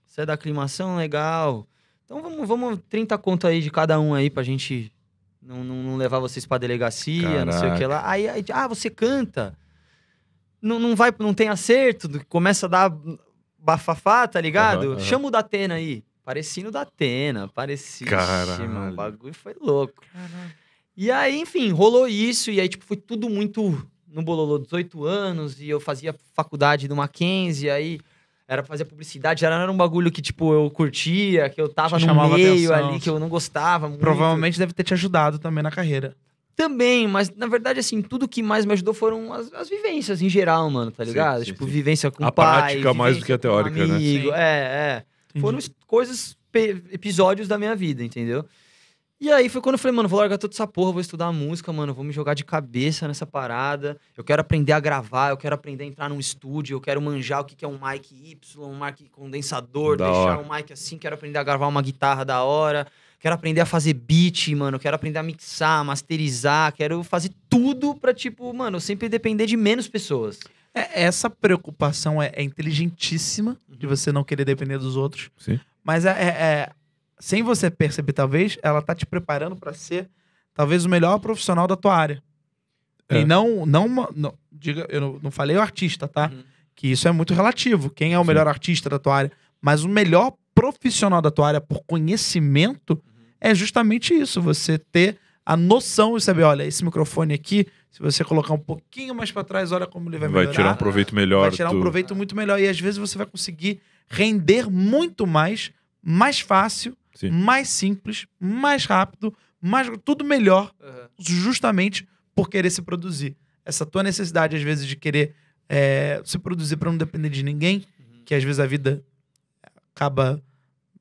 Você é da aclimação? Legal. Então vamos, vamos 30 conto aí de cada um aí pra gente não, não, não levar vocês pra delegacia, Caraca. não sei o que lá. Aí, aí, ah, você canta. Não, não vai, não tem acerto, começa a dar bafafá, tá ligado? Uhum, uhum. Chama o da Atena aí. Parecino da Atena, parecido. Mano, o bagulho foi louco. Caraca. E aí, enfim, rolou isso, e aí, tipo, foi tudo muito no Bololô 18 anos e eu fazia faculdade do Mackenzie, aí era fazer publicidade, era, era um bagulho que, tipo, eu curtia, que eu tava no meio atenção. ali, que eu não gostava muito. Provavelmente deve ter te ajudado também na carreira. Também, mas na verdade, assim, tudo que mais me ajudou foram as, as vivências em geral, mano, tá ligado? Sim, sim, tipo, sim. vivência com a pai, prática mais do que a teórica, né? amigo, né? É, é. Entendi. Foram coisas, episódios da minha vida, entendeu? E aí foi quando eu falei, mano, vou largar toda essa porra, vou estudar música, mano, vou me jogar de cabeça nessa parada. Eu quero aprender a gravar, eu quero aprender a entrar num estúdio, eu quero manjar o que, é um mic Y, um mic condensador, da deixar hora. um mic assim, quero aprender a gravar uma guitarra da hora, quero aprender a fazer beat, mano, quero aprender a mixar, masterizar, quero fazer tudo pra, tipo, mano, sempre depender de menos pessoas. É, essa preocupação é, é inteligentíssima, de uhum. você não querer depender dos outros. Sim. Mas é, é, é sem você perceber, talvez, ela tá te preparando para ser talvez o melhor profissional da tua área. É. E não, não, não, diga, eu não, não falei o artista, tá? Uhum. Que isso é muito relativo. Quem é o melhor artista da tua área? Mas o melhor profissional da tua área por conhecimento uhum. é justamente isso. Você ter a noção e saber, olha, esse microfone aqui, se você colocar um pouquinho mais para trás, olha como ele vai, melhorar. Vai tirar um proveito melhor. Vai tirar um proveito muito melhor. E às vezes você vai conseguir render muito mais, mais fácil Sim. mais simples, mais rápido, mais tudo melhor, uhum. justamente por querer se produzir. Essa tua necessidade, às vezes, de querer é, se produzir para não depender de ninguém, uhum. que às vezes a vida acaba.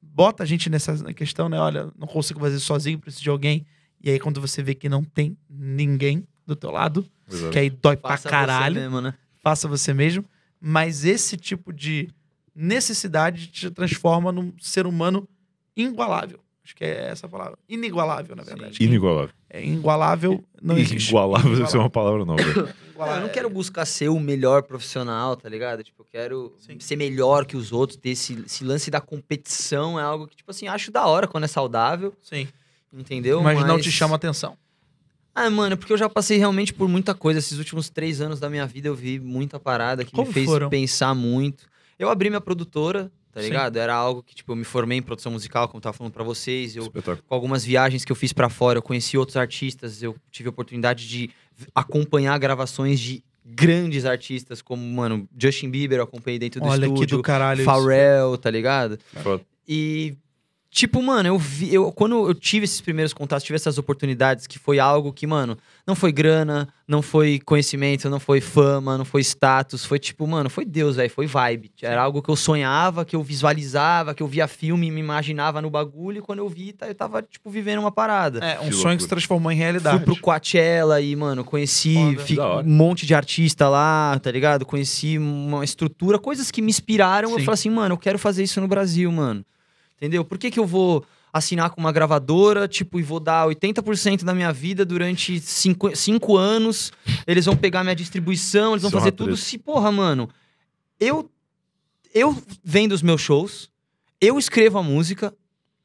bota a gente nessa questão, né? Olha, não consigo fazer sozinho, preciso de alguém. E aí, quando você vê que não tem ninguém do teu lado, Exato. que aí dói Faça pra caralho. Você mesmo, né? Faça você mesmo. Mas esse tipo de necessidade te transforma num ser humano inigualável. Acho que é essa a palavra. Inigualável, na verdade. Sim. Inigualável. É inigualável, não existe. Inigualável deve ser é uma palavra nova. eu não quero buscar ser o melhor profissional, tá ligado? Tipo, eu quero Sim. ser melhor que os outros, ter esse, esse, lance da competição é algo que, tipo assim, acho da hora quando é saudável. Sim. Entendeu? Mas, Mas... não te chama atenção. Ah, mano, é porque eu já passei realmente por muita coisa. Esses últimos três anos da minha vida eu vi muita parada que Como me fez foram? pensar muito. Eu abri minha produtora, tá ligado? Era algo que, tipo, eu me formei em produção musical, como eu tava falando para vocês. Eu, com algumas viagens que eu fiz para fora, eu conheci outros artistas, eu tive a oportunidade de acompanhar gravações de grandes artistas, como, mano, Justin Bieber eu acompanhei dentro do Olha estúdio. Olha que do caralho. Pharrell, isso. tá ligado? Foda. E Tipo, mano, eu vi. Eu, quando eu tive esses primeiros contatos, tive essas oportunidades, que foi algo que, mano, não foi grana, não foi conhecimento, não foi fama, não foi status. Foi tipo, mano, foi Deus, velho, foi vibe. Era algo que eu sonhava, que eu visualizava, que eu via filme, me imaginava no bagulho, e quando eu vi, tá, eu tava, tipo, vivendo uma parada. É, um que sonho que se transformou em realidade. Fui pro Coachella e, mano, conheci um monte de artista lá, tá ligado? Conheci uma estrutura, coisas que me inspiraram. Sim. Eu falei assim, mano, eu quero fazer isso no Brasil, mano. Entendeu? Por que, que eu vou assinar com uma gravadora, tipo, e vou dar 80% da minha vida durante 5 anos, eles vão pegar minha distribuição, eles vão Só é fazer tudo. Se, porra, mano, eu, eu vendo os meus shows, eu escrevo a música,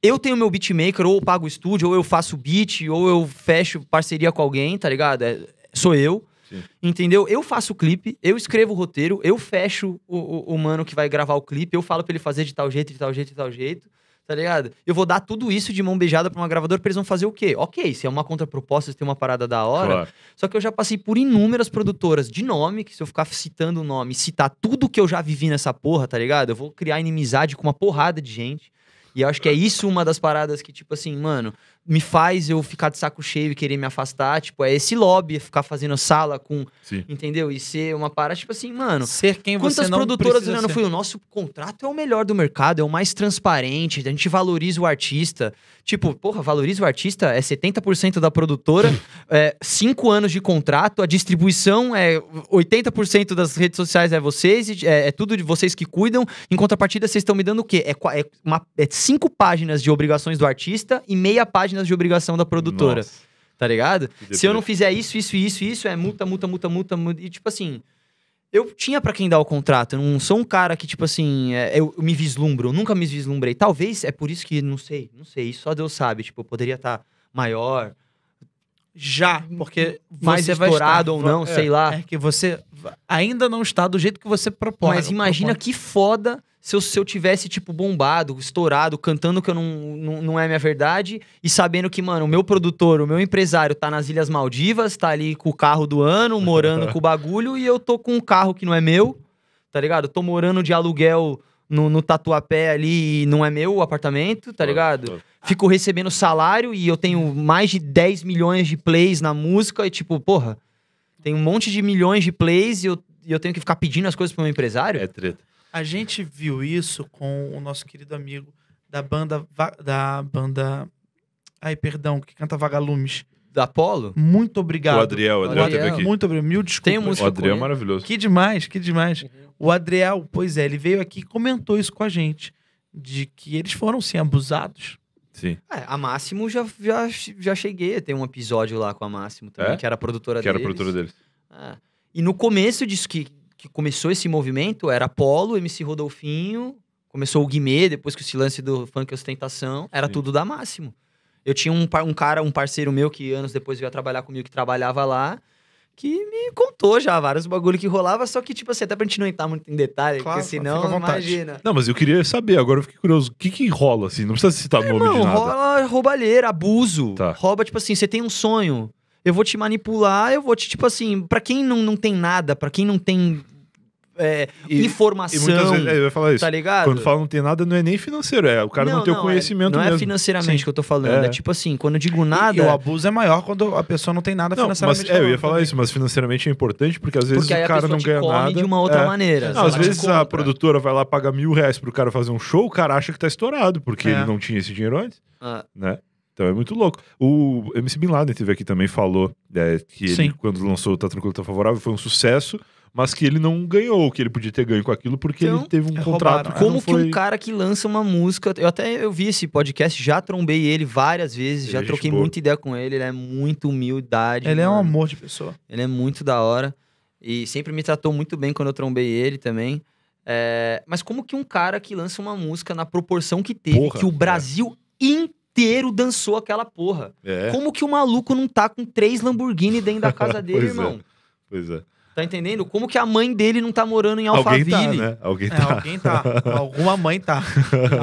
eu tenho meu beatmaker, ou eu pago o estúdio, ou eu faço beat, ou eu fecho parceria com alguém, tá ligado? É, sou eu. Sim. Entendeu? Eu faço o clipe, eu escrevo o roteiro, eu fecho o, o, o mano que vai gravar o clipe, eu falo pra ele fazer de tal jeito, de tal jeito, de tal jeito tá ligado? Eu vou dar tudo isso de mão beijada pra uma gravadora, pra eles vão fazer o quê? Ok, se é uma contraproposta, se tem uma parada da hora. Claro. Só que eu já passei por inúmeras produtoras de nome, que se eu ficar citando o nome, citar tudo que eu já vivi nessa porra, tá ligado? Eu vou criar inimizade com uma porrada de gente. E eu acho que é isso uma das paradas que, tipo assim, mano, me faz eu ficar de saco cheio e querer me afastar. Tipo, é esse lobby, é ficar fazendo sala com. Sim. Entendeu? E ser uma parada, tipo assim, mano. Ser quem quantas você não produtoras não ser. foi o nosso contrato é o melhor do mercado, é o mais transparente, a gente valoriza o artista. Tipo, porra, valoriza o artista é 70% da produtora, é, cinco anos de contrato, a distribuição é 80% das redes sociais é vocês, é, é, tudo de vocês que cuidam. Em contrapartida, vocês estão me dando o quê? É, é, uma, é cinco páginas de obrigações do artista e meia página páginas de obrigação da produtora. Nossa. Tá ligado? Se eu não fizer isso, isso, isso, isso, é multa, multa, multa, multa, multa. E tipo assim, eu tinha para quem dar o contrato. Eu não sou um cara que, tipo assim, eu, é, eu, me vislumbro, eu nunca me vislumbrei. Talvez é por isso que, não sei, não sei, só Deus sabe. Tipo, eu poderia estar tá maior. Já, porque hum, mais você estourado vai estar, ou não, é, sei lá. É que você ainda não está do jeito que você propõe. Mas imagina propõe. que foda se eu, se eu tivesse, tipo, bombado, estourado, cantando que eu não, não, não é minha verdade e sabendo que, mano, o meu produtor, o meu empresário tá nas Ilhas Maldivas, tá ali com o carro do ano, morando com o bagulho e eu tô com um carro que não é meu, tá ligado? tô morando de aluguel no, no Tatuapé ali e não é meu o apartamento, tá ligado? Fico recebendo salário e eu tenho mais de 10 milhões de plays na música e, tipo, porra, tem um monte de milhões de plays e eu, e eu tenho que ficar pedindo as coisas pro meu empresário? É treta a gente viu isso com o nosso querido amigo da banda. Da banda. Ai, perdão, que canta Vagalumes. Da Apolo? Muito obrigado. O Adriel, o Adriel, tá Adriel. teve aqui. Muito obrigado. Mil desculpas. Tem música o Adriel é maravilhoso. Que demais, que demais. Uhum. O Adriel, pois é, ele veio aqui e comentou isso com a gente. De que eles foram, sim, abusados. Sim. É, a Máximo já, já, já cheguei a ter um episódio lá com a Máximo também, é? que era produtora que deles. Que era produtora deles. Ah. E no começo disso que, que começou esse movimento era Polo, MC Rodolfinho, começou o Guimê, depois que esse lance do funk ostentação, era Sim. tudo da Máximo. Eu tinha um, um cara, um parceiro meu, que anos depois veio trabalhar comigo, que trabalhava lá, que me contou já vários bagulho que rolava, só que, tipo assim, até pra gente não entrar muito em detalhe, claro, porque senão, imagina. Não, mas eu queria saber, agora eu fiquei curioso, o que que rola, assim? Não precisa citar é, nome irmão, de nada. rola roubalheira, abuso, tá. rouba, tipo assim, você tem um sonho, eu vou te manipular, eu vou te, tipo assim, pra quem não, não tem nada, pra quem não tem é, e, informação. E vezes, é, eu ia falar isso. Tá ligado? Quando fala não tem nada, não é nem financeiro, é o cara não, não tem o conhecimento é, não mesmo. Não é, é financeiramente Sim. que eu tô falando, é. é. tipo assim, quando eu digo nada. E, e, o abuso é maior quando a pessoa não tem nada não, financeiramente. Mas, é, eu ia falar também. isso, mas financeiramente é importante porque às vezes porque o cara não ganha nada. de uma outra é. maneira. Não, às vezes a produtora vai lá paga mil reais pro cara fazer um show, o cara acha que tá estourado porque ele não tinha esse dinheiro antes, ah. né? Então é muito louco. O MC Bin Laden teve aqui também falou é, que ele, quando lançou Tá Tranquilo, Tá Favorável, foi um sucesso mas que ele não ganhou, que ele podia ter ganho com aquilo, porque então, ele teve um é contrato. Roubado, Como foi... que um cara que lança uma música. Eu até eu vi esse podcast, já trombei ele várias vezes, já troquei boa. muita ideia com ele, ele é muito humildade. Ele mano. é um amor de pessoa. Ele é muito da hora. E sempre me tratou muito bem quando eu trombei ele também. É... mas como que um cara que lança uma música na proporção que teve, porra, que o é. Brasil é. inteiro dançou aquela porra. É. Como que o maluco não tá com três Lamborghini dentro da casa dele, pois é. irmão? É. Pois é. Tá entendendo? Como que a mãe dele não tá morando em Alphaville? Alguém tá, né? Alguém é, tá. É, alguém tá. Alguma mãe tá.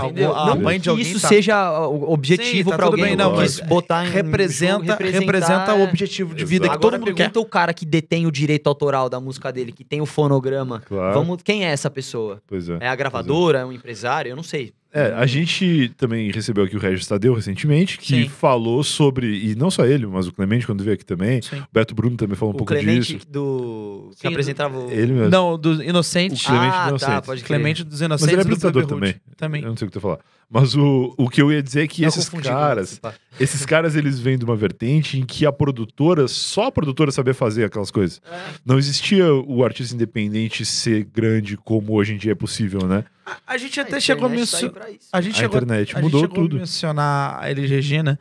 Entendeu? A não mãe de alguém isso tá. seja ah, objetivo tá para alguém. Bem, não, mas botar representa, jogo, representa o objetivo de vida Exato. que todo Agora, mundo pergunta quer. o cara que detém o direito autoral da música dele, que tem o fonograma. Claro. Vamos, quem é essa pessoa? Pois é. É a gravadora? É. é um empresário? Eu não sei. É, a gente também recebeu aqui o Regis Tadeu recentemente, que Sim. falou sobre, e não só ele, mas o Clemente, quando veio aqui também, Sim. o Beto Bruno também falou um o pouco Clemente disso. do... que Sim, apresentava o... Ele mesmo. Não, do Inocente. O Clemente ah, do tá, Inocente. Tá, pode crer. Clemente dos Inocentes. Mas ele é apresentador também. também. Eu não sei o que tu falar. Mas o, o que eu ia dizer é que não esses caras, esses caras, eles vêm de uma vertente em que a produtora, só a produtora sabia fazer aquelas coisas. É. Não existia o artista independente ser grande como hoje em dia é possível, né? A gente até chegou a tá mencionar. A gente a chegou, internet a mudou gente chegou tudo. mencionar a LGG, Regina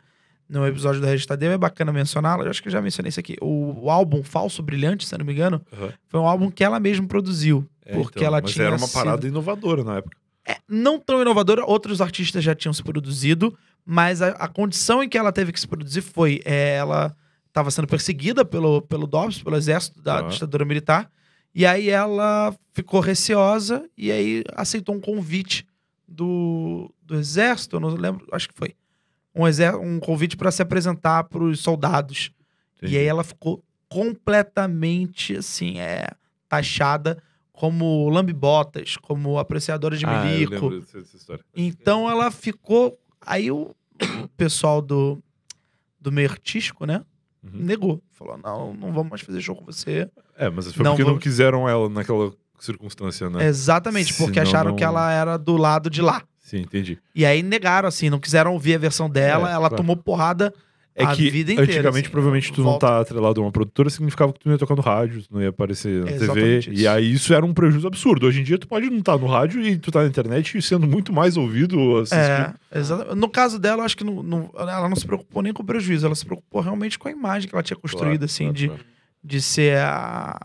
No episódio da Registadeu, é bacana mencioná-la. Eu acho que eu já mencionei isso aqui. O, o álbum Falso Brilhante, se não me engano, uhum. foi um álbum que ela mesma produziu. É, porque então, ela mas tinha. Mas era uma parada sido... inovadora na época. É, não tão inovadora, outros artistas já tinham se produzido, mas a, a condição em que ela teve que se produzir foi: é, ela estava sendo perseguida pelo, pelo DOPS, pelo exército da ditadura militar. E aí ela ficou receosa e aí aceitou um convite do, do exército, eu não lembro, acho que foi. Um, um convite para se apresentar para os soldados. E aí ela ficou completamente assim, é taxada como lambibotas, como apreciadora de ah, Então ela ficou. Aí o pessoal do, do meio artístico, né? uhum. negou. Falou, não, não vamos mais fazer show com você. É, mas foi não porque vamos... não quiseram ela naquela circunstância, né? Exatamente, Senão porque acharam não... que ela era do lado de lá. Sim, entendi. E aí negaram, assim, não quiseram ouvir a versão dela, é, ela claro. tomou porrada é a que vida antigamente, assim, provavelmente, tu volta. não tá atrelado a uma produtora, significava que tu não ia tocar no rádio, tu não ia aparecer na é TV. Isso. E aí isso era um prejuízo absurdo. Hoje em dia tu pode não estar tá no rádio e tu tá na internet sendo muito mais ouvido. É, exatamente. No caso dela, acho que não, não, ela não se preocupou nem com o prejuízo, ela se preocupou realmente com a imagem que ela tinha construído, claro, assim, claro, de, claro. de ser a,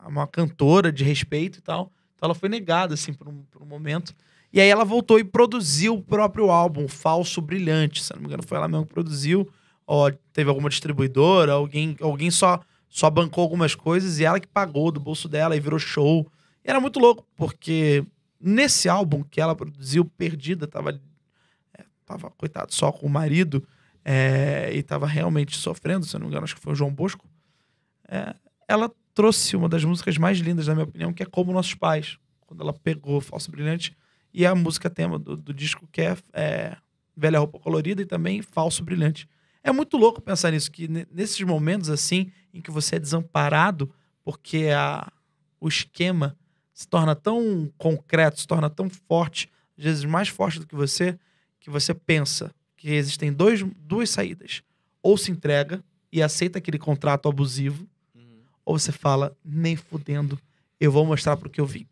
a, uma cantora de respeito e tal. Então ela foi negada, assim, por um, por um momento. E aí ela voltou e produziu o próprio álbum, Falso Brilhante, se não me engano, foi ela mesmo que produziu teve alguma distribuidora, alguém, alguém só, só bancou algumas coisas e ela que pagou do bolso dela e virou show. E era muito louco, porque nesse álbum que ela produziu, Perdida, tava, é, tava coitado, só com o marido é, e tava realmente sofrendo, se eu não me engano, acho que foi o João Bosco. É, ela trouxe uma das músicas mais lindas, na minha opinião, que é Como Nossos Pais, quando ela pegou Falso Brilhante, e a música tema do, do disco que é, é Velha Roupa Colorida e também Falso Brilhante. É muito louco pensar nisso, que nesses momentos assim, em que você é desamparado, porque a, o esquema se torna tão concreto, se torna tão forte, às vezes mais forte do que você, que você pensa que existem dois, duas saídas. Ou se entrega e aceita aquele contrato abusivo, uhum. ou você fala, nem fudendo, eu vou mostrar pro que eu vim.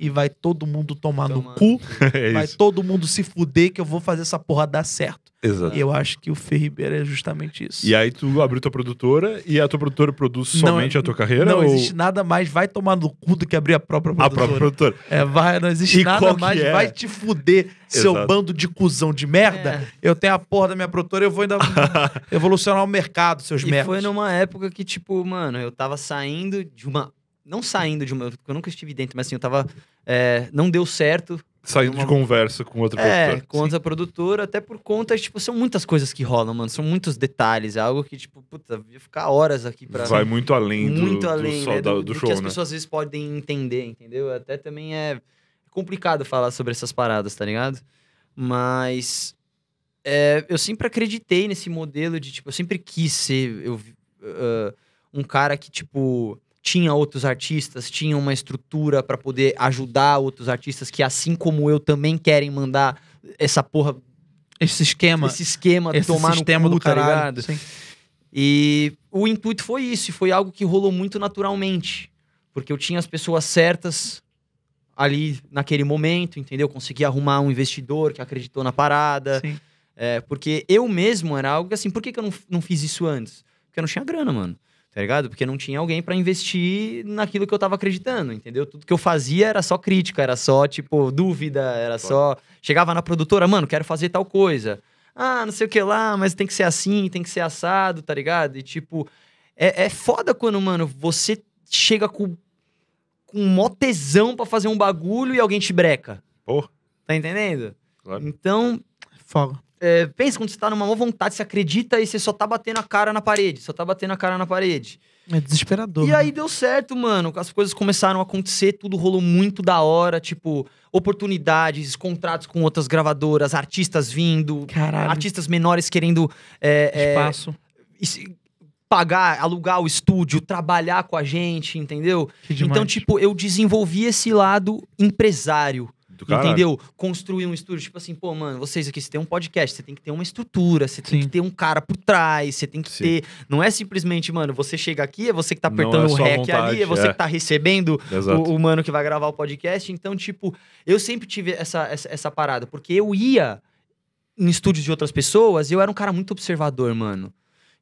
E vai todo mundo tomar no cu, é vai todo mundo se fuder que eu vou fazer essa porra dar certo. Exato. E eu acho que o Fer Ribeiro é justamente isso. E aí tu abriu tua produtora e a tua produtora produz somente não, a é- tua carreira? Não ou... existe nada mais, vai tomar no cu do que abrir a própria produtora. A própria produtora. É, vai, não existe e nada mais, é? vai te fuder, seu bando de cuzão de merda. É. Eu tenho a porra da minha produtora, eu vou ainda evolucionar o mercado, seus e merdas. foi numa época que, tipo, mano, eu tava saindo de uma não saindo de uma. Eu nunca estive dentro, mas assim, eu tava. É, não deu certo saindo uma... de conversa com outra é, produtora. com Sim. outra produtora, até por conta, tipo, são muitas coisas que rolam, mano. São muitos detalhes. É algo que, tipo, puta, ia ficar horas aqui pra. Vai muito além muito do, muito além, do, né? do, do, do show, que as né? pessoas às vezes podem entender, entendeu? Até também é complicado falar sobre essas paradas, tá ligado? Mas. É, eu sempre acreditei nesse modelo de, tipo, eu sempre quis ser eu, uh, um cara que, tipo tinha outros artistas, tinha uma estrutura para poder ajudar outros artistas que, assim como eu, também querem mandar essa porra. Esse esquema. Esse esquema, esse tomar sistema no cu, do tá caralho. Tá e o intuito foi isso, foi algo que rolou muito naturalmente. Porque eu tinha as pessoas certas ali naquele momento, entendeu? Consegui arrumar um investidor que acreditou na parada. É, porque eu mesmo era algo assim, por que, que eu não, não fiz isso antes? Porque eu não tinha grana, mano tá ligado? Porque não tinha alguém para investir naquilo que eu tava acreditando, entendeu? Tudo que eu fazia era só crítica, era só, tipo, dúvida, era só. Chegava na produtora, mano, quero fazer tal coisa. Ah, não sei o que lá, mas tem que ser assim, tem que ser assado, tá ligado? E, tipo, é, é foda quando, mano, você chega com, com mó tesão pra fazer um bagulho e alguém te breca. Porra. Tá entendendo? Claro. Então. Fogo. É, pensa quando você tá numa boa vontade, você acredita e você só tá batendo a cara na parede, só tá batendo a cara na parede. É desesperador. E né? aí deu certo, mano. As coisas começaram a acontecer, tudo rolou muito da hora, tipo, oportunidades, contratos com outras gravadoras, artistas vindo, Caralho. artistas menores querendo é, é espaço. É, pagar, alugar o estúdio, trabalhar com a gente, entendeu? Então, tipo, eu desenvolvi esse lado empresário. Do entendeu? Caralho. Construir um estúdio, tipo assim, pô, mano, vocês aqui, você tem um podcast, você tem que ter uma estrutura, você tem Sim. que ter um cara por trás, você tem que Sim. ter. Não é simplesmente, mano, você chega aqui, é você que tá apertando é o rec vontade, ali, é você é. que tá recebendo o, o, mano que vai gravar o podcast. Então, tipo, eu sempre tive essa, essa, essa parada, porque eu ia em estúdios de outras pessoas e eu era um cara muito observador, mano.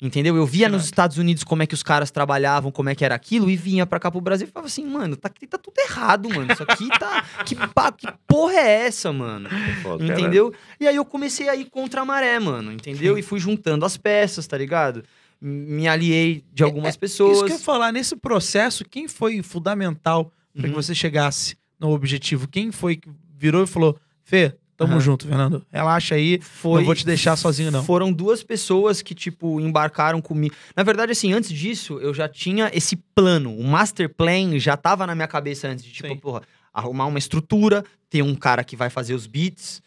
Entendeu? Eu via nos Estados Unidos como é que os caras trabalhavam, como é que era aquilo, e vinha pra cá pro Brasil e falava assim, mano, tá, tá tudo errado, mano. Isso aqui tá. que, que porra é essa, mano? Foda, entendeu? Cara. E aí eu comecei a ir contra a maré, mano, entendeu? Sim. E fui juntando as peças, tá ligado? Me aliei de é, algumas é, pessoas. Isso que eu ia falar, nesse processo, quem foi fundamental para uhum. que você chegasse no objetivo? Quem foi que virou e falou, Fê, Tamo uhum. junto, Fernando. Relaxa aí. Foi, não vou te deixar sozinho, não. Foram duas pessoas que, tipo, embarcaram comigo. Na verdade, assim, antes disso, eu já tinha esse plano. O master plan já tava na minha cabeça antes de, tipo, Sim. porra, arrumar uma estrutura, ter um cara que vai fazer os beats.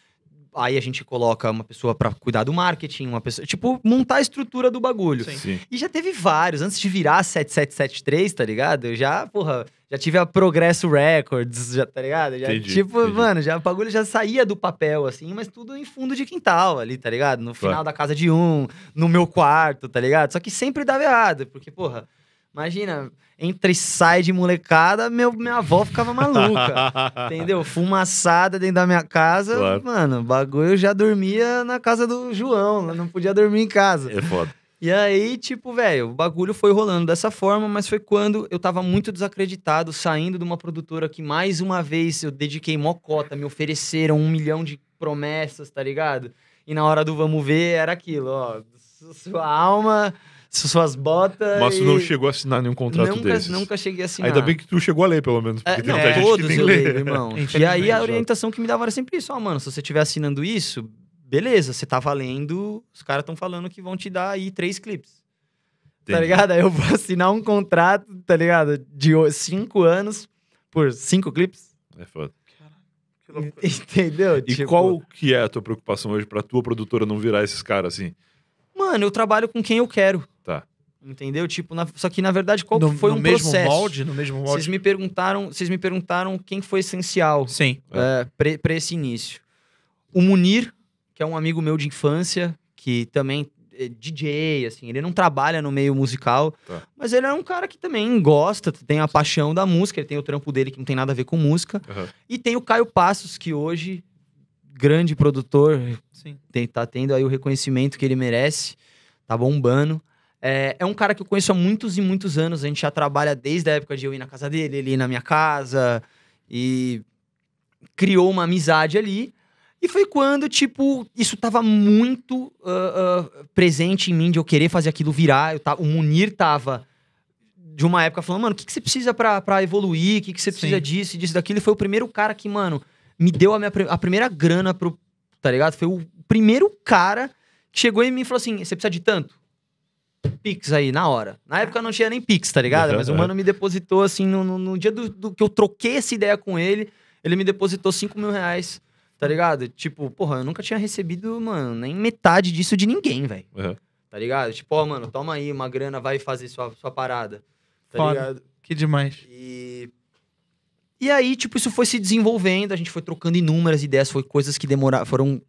Aí a gente coloca uma pessoa para cuidar do marketing, uma pessoa. Tipo, montar a estrutura do bagulho. Sim. Sim. E já teve vários. Antes de virar 7773, tá ligado? Eu já, porra, já tive a Progresso Records, já, tá ligado? Já, entendi, tipo, entendi. mano, já, o bagulho já saía do papel, assim, mas tudo em fundo de quintal ali, tá ligado? No final claro. da casa de um, no meu quarto, tá ligado? Só que sempre dava errado, porque, porra, imagina, entre sai de molecada, meu, minha avó ficava maluca, entendeu? Fumaçada dentro da minha casa, claro. mano, bagulho já dormia na casa do João, não podia dormir em casa. É foda. E aí, tipo, velho, o bagulho foi rolando dessa forma, mas foi quando eu tava muito desacreditado, saindo de uma produtora que mais uma vez eu dediquei mocota, me ofereceram um milhão de promessas, tá ligado? E na hora do vamos ver era aquilo, ó, sua alma, suas botas. Mas tu e... não chegou a assinar nenhum contrato nunca, desses. Nunca cheguei a assinar. Ainda bem que tu chegou a ler, pelo menos. Porque é, tem não, é, todos eu leio, irmão. e aí a orientação que me dava era sempre isso, ó, mano, se você estiver assinando isso, beleza, você tá valendo, os caras estão falando que vão te dar aí três clipes. Tá Entendi. Tá ligado? Aí eu vou assinar um contrato, tá ligado? De cinco anos por cinco clipes. É foda. Entendeu? E tipo... qual que é a tua preocupação hoje pra tua produtora não virar esses caras assim? Mano, eu trabalho com quem eu quero. Tá. Entendeu? Tipo, na... só que na verdade qual no, foi o um mesmo processo? Molde, no mesmo molde? Vocês me perguntaram, vocês me perguntaram quem foi essencial. Sim. É, é. para esse início. O Munir, que é um amigo meu de infância, que também é DJ, assim, ele não trabalha no meio musical, tá. mas ele é um cara que também gosta, tem a paixão da música, ele tem o trampo dele que não tem nada a ver com música. Uhum. E tem o Caio Passos, que hoje, grande produtor, Sim. Tem, tá tendo aí o reconhecimento que ele merece, tá bombando. É, é um cara que eu conheço há muitos e muitos anos, a gente já trabalha desde a época de eu ir na casa dele, ele ir na minha casa, e criou uma amizade ali. E foi quando, tipo, isso tava muito uh, uh, presente em mim de eu querer fazer aquilo virar. Eu tava, o Munir tava de uma época falando, mano, o que, que você precisa pra, evoluir? O que, que você precisa Sim. disso, disso, daquilo? E foi o primeiro cara que, mano, me deu a, minha, a primeira grana pro. Tá ligado? Foi o primeiro cara que chegou em mim e falou assim: você precisa de tanto? Pix aí, na hora. Na época não tinha nem Pix, tá ligado? Uhum. Mas o uhum. mano me depositou, assim, no, no, no dia do, do, que eu troquei essa ideia com ele, ele me depositou 5 mil reais Tá ligado? Tipo, porra, eu nunca tinha recebido, mano, nem metade disso de ninguém, velho. Uhum. Tá ligado? Tipo, ó, oh, mano, toma aí uma grana, vai fazer sua, sua parada. Tá Foda. ligado? Que demais. E. E aí, tipo, isso foi se desenvolvendo, a gente foi trocando inúmeras ideias, foi coisas que demoraram, foram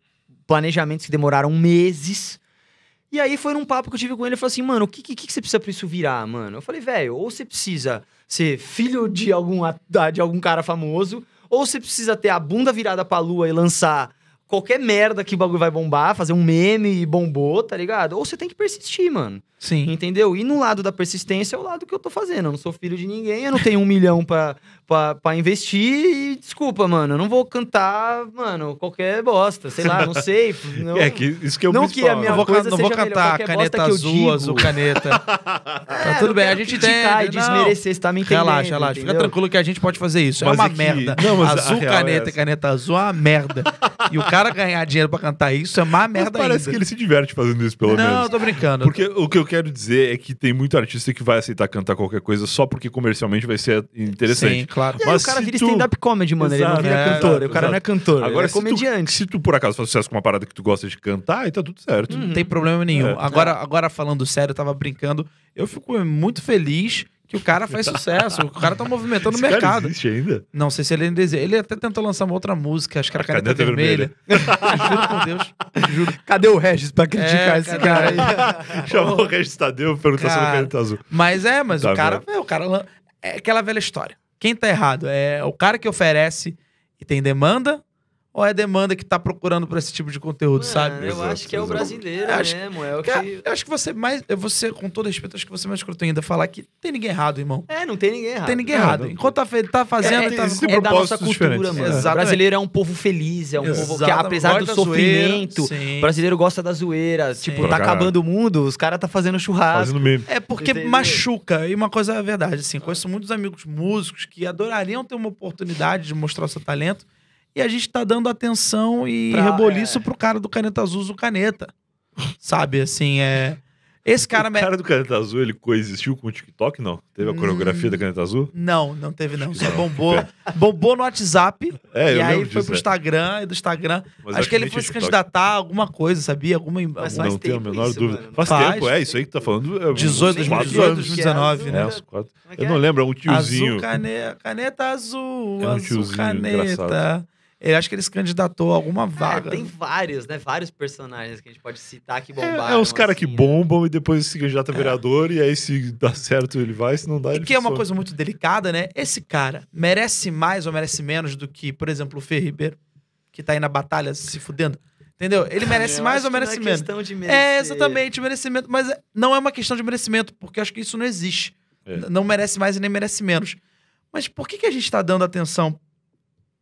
planejamentos que demoraram meses. E aí foi num papo que eu tive com ele, ele falou assim, mano, o que, que, que você precisa pra isso virar, mano? Eu falei, velho, ou você precisa ser filho de algum, de algum cara famoso, ou você precisa ter a bunda virada pra lua e lançar qualquer merda que o bagulho vai bombar, fazer um meme e bombou, tá ligado? Ou você tem que persistir, mano. Sim. Entendeu? E no lado da persistência é o lado que eu tô fazendo. Eu não sou filho de ninguém, eu não tenho um milhão pra, investir. E desculpa, mano, eu não vou cantar, mano, qualquer bosta. Sei lá, não sei. Não, é, que isso que eu é Não que a minha não vou, coisa não vou cantar melhor, caneta azul, azul, caneta. Tá é, tá tudo bem, a gente tem. e desmerecer, você tá me entendendo. Relaxa, relaxa. Entendeu? Fica tranquilo que a gente pode fazer isso. É mas é uma é que... merda. Não, azul, é caneta, é caneta azul é uma merda. e o cara ganhar dinheiro pra cantar isso é uma merda mas parece ainda. Parece que ele se diverte fazendo isso, pelo menos. Não, eu tô brincando. Porque o que eu quero quero dizer é que tem muito artista que vai aceitar cantar qualquer coisa só porque comercialmente vai ser interessante. Sim, claro. Mas aí, é, o cara vira tu... stand-up comedy, mano. Exato, ele não vira é, cantor. Exato, o cara não é cantor. Agora, é comediante. Se tu, se tu, por acaso faz sucesso com uma parada que tu gosta de cantar, aí tá tudo certo. Não hum, tem problema nenhum. É. Agora, agora, falando sério, eu tava brincando. Eu fico muito feliz que o cara faz sucesso. O cara tá movimentando o mercado. existe ainda? Não sei se ele ainda existe. Ele até tentou lançar uma outra música, acho que era a Caneta, Caneta Vermelha. Juro por Deus. Juro. Cadê o Regis pra criticar É, esse cara cara? aí? Chamou o Regis Tadeu, perguntou se a Cara, azul. Mas é, mas Tá, o cara, é, o cara. É aquela velha história. Quem tá errado? É o cara que oferece e tem demanda ou é demanda que tá procurando por esse tipo de conteúdo, sabe? Eu exato, acho que é o brasileiro eu mesmo. É o que... Eu acho que você mais. Você, com todo respeito, acho que você é mais escroto ainda falar que tem ninguém errado, irmão. É, não tem ninguém errado. Tem ninguém é, errado. Não, Enquanto tá, tá fazendo, é, é tá é da nossa cultura, diferentes. mano. Né? Exatamente. O brasileiro é um povo feliz, é um Exatamente. povo que, apesar gosta do sofrimento, o brasileiro gosta da zoeira. Sim. Tipo, tá acabando o mundo, os caras tá fazendo churrasco. Fazendo meme. É porque machuca. E uma coisa é verdade, assim, conheço muitos amigos músicos que adorariam ter uma oportunidade de mostrar o seu talento e a gente tá dando atenção e pra, reboliço é... pro cara do caneta azul do caneta. Sabe, assim, é. Esse cara. O me... cara do Caneta Azul, ele coexistiu com o TikTok, não? Teve a hum. coreografia hum... da Caneta Azul? Não, não teve, não. Só bombou. É. bombou no WhatsApp. É, e aí disso, foi pro é. Instagram e do Instagram. Mas acho que ele foi se candidatar a alguma coisa, sabia? Alguma. Mas não tenho a menor isso, dúvida. Faz, faz, tempo, é isso aí que tá falando. É, 18, 2018, 2019, né? É, é eu não lembro, é um tiozinho. Azul, Caneta azul, é um azul, caneta. Eu acho que ele se candidatou a alguma é, vaga. É, tem vários, né? Vários personagens que a gente pode citar que é, bombaram. É, é os caras assim, que bombam né? e depois se candidata a vereador, e aí se dá certo ele vai, se não dá ele. E que é uma coisa muito delicada, né? Esse cara merece mais ou merece menos do que, por exemplo, o Fer Ribeiro, que tá aí na batalha se fudendo. Entendeu? Ele ah, merece mais ou merece é menos. É questão de É, exatamente, merecimento. Mas não é uma questão de merecimento, porque acho que isso não existe. É. Não merece mais e nem merece menos. Mas por que, que a gente está dando atenção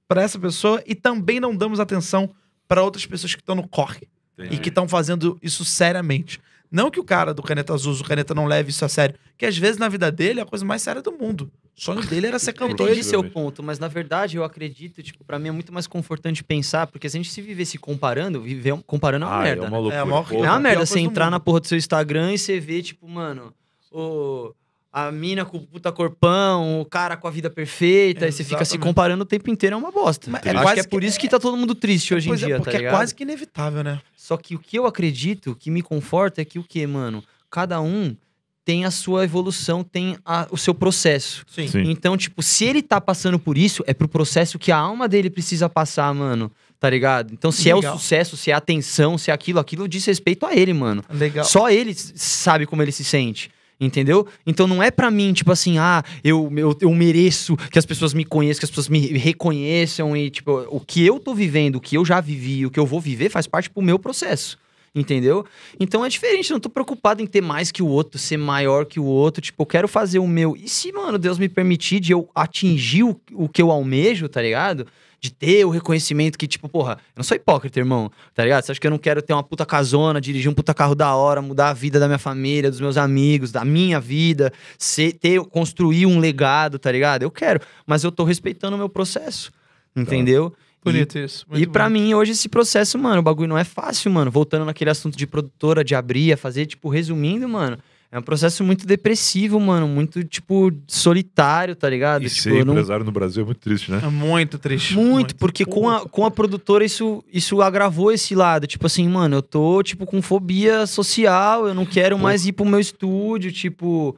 para essa pessoa e também não damos atenção para outras pessoas que estão no corre Entendi. e que estão fazendo isso seriamente. Não que o cara do caneta azul, o caneta não leve isso a sério, que às vezes na vida dele é a coisa mais séria do mundo. O sonho dele era ser cantor. Eu entendi seu ponto, mas na verdade eu acredito, tipo, pra mim é muito mais confortante pensar, porque se a gente se viver se comparando, viver comparando é uma ah, é merda. Né? É, é uma loucura. É uma, é uma merda você entrar na porra do seu Instagram e você ver, tipo, mano, o... Oh a mina com o puta corpão, o cara com a vida perfeita, Exatamente. e você fica se comparando o tempo inteiro, é uma bosta. Mas é Acho que é por que... isso que é tá todo mundo triste é hoje pois em é, dia, tá é, porque tá é quase que inevitável, né? Só que o que eu acredito, que me conforta, é que o que, mano? Cada um tem a sua evolução, tem a, o seu processo. Sim. Sim. Então, tipo, se ele tá passando por isso, é pro processo que a alma dele precisa passar, mano tá ligado? Então, se Legal. é o sucesso, se é a atenção, se é aquilo, aquilo diz respeito a ele, mano. Legal. Só ele sabe como ele se sente. Entendeu? Então não é para mim, tipo assim, ah, eu, eu, eu mereço que as pessoas me conheçam, que as pessoas me reconheçam e, tipo, o que eu tô vivendo, o que eu já vivi, o que eu vou viver faz parte pro meu processo. Entendeu? Então é diferente, eu não tô preocupado em ter mais que o outro, ser maior que o outro. Tipo, eu quero fazer o meu. E se, mano, Deus me permitir de eu atingir o, o que eu almejo, tá ligado? de ter o reconhecimento que, tipo, porra, eu não sou hipócrita, irmão, tá ligado? Você acha que eu não quero ter uma puta casona, dirigir um puta carro da hora, mudar a vida da minha família, dos meus amigos, da minha vida, ser, ter, construir um legado, tá ligado? Eu quero, mas eu tô respeitando o meu processo, tá. entendeu? Bonito e, isso. e para mim, hoje, esse processo, mano, o bagulho não é fácil, mano. Voltando naquele assunto de produtora, de abrir, fazer, tipo, resumindo, mano. É um processo muito depressivo, mano. Muito, tipo, solitário, tá ligado? E tipo, ser empresário não... no Brasil é muito triste, né? É muito triste. Muito, muito porque com a, com a produtora isso, isso agravou esse lado. Tipo assim, mano, eu tô, tipo, com fobia social, eu não quero Pô. mais ir pro meu estúdio, tipo...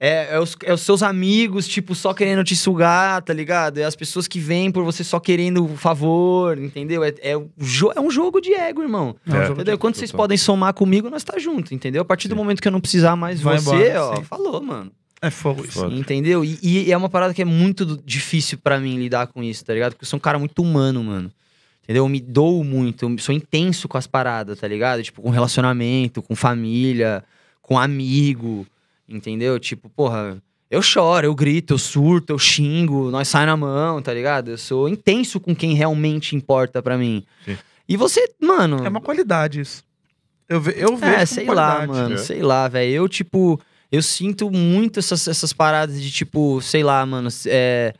É, é, os, é, os, seus amigos, tipo, só querendo te sugar, tá ligado? É as pessoas que vêm por você só querendo favor, entendeu? É, é, é um jogo de ego, irmão. É. Um entendeu? Quando vocês podem somar comigo, nós tá junto, entendeu? A partir Sim. do momento que eu não precisar mais Vai você, embora, ó, assim. falou, mano. É fogo isso. Entendeu? E, e, é uma parada que é muito difícil para mim lidar com isso, tá ligado? Porque eu sou um cara muito humano, mano. Entendeu? Eu me dou muito, eu sou intenso com as paradas, tá ligado? Tipo, com relacionamento, com família, com amigo Entendeu? Tipo, porra, eu choro, eu grito, eu surto, eu xingo, nós sai na mão, tá ligado? Eu sou intenso com quem realmente importa para mim. Sim. E você, mano. É uma qualidade isso. Eu, ve eu é, vejo. É, sei lá, mano, é. sei lá, velho. Eu, tipo, eu sinto muito essas, essas paradas de, tipo, sei lá, mano, é.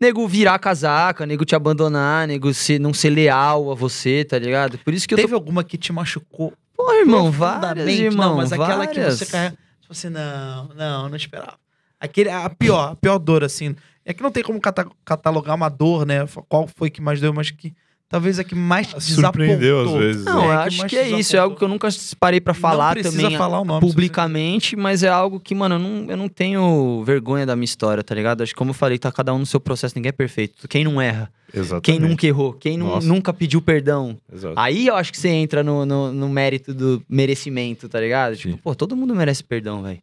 Nego virar casaca, nego te abandonar, nego se, não ser leal a você, tá ligado? Por isso que Teve eu. Teve tô... alguma que te machucou? Pô, irmão, várias, irmão, Não, mas várias. aquela que você carrega Tipo assim, não, não, não esperava. Aquele, a pior, a pior dor, assim. É que não tem como catalogar uma dor, né? Qual foi que mais deu, mas que talvez a que mais surpreendeu às vezes. Não, né? é, acho que, que é isso. É algo que eu nunca parei para falar também ah, falar nome, publicamente, mas é algo que, mano, eu não, eu não tenho vergonha da minha história, tá ligado? Acho que, como eu falei, tá cada um no seu processo, ninguém é perfeito. Quem não erra. Exatamente. Quem nunca errou, quem nunca pediu perdão. Exato. Aí eu acho que você entra no, no, no mérito do merecimento, tá ligado? Tipo, Sim. Tipo, pô, todo mundo merece perdão, velho.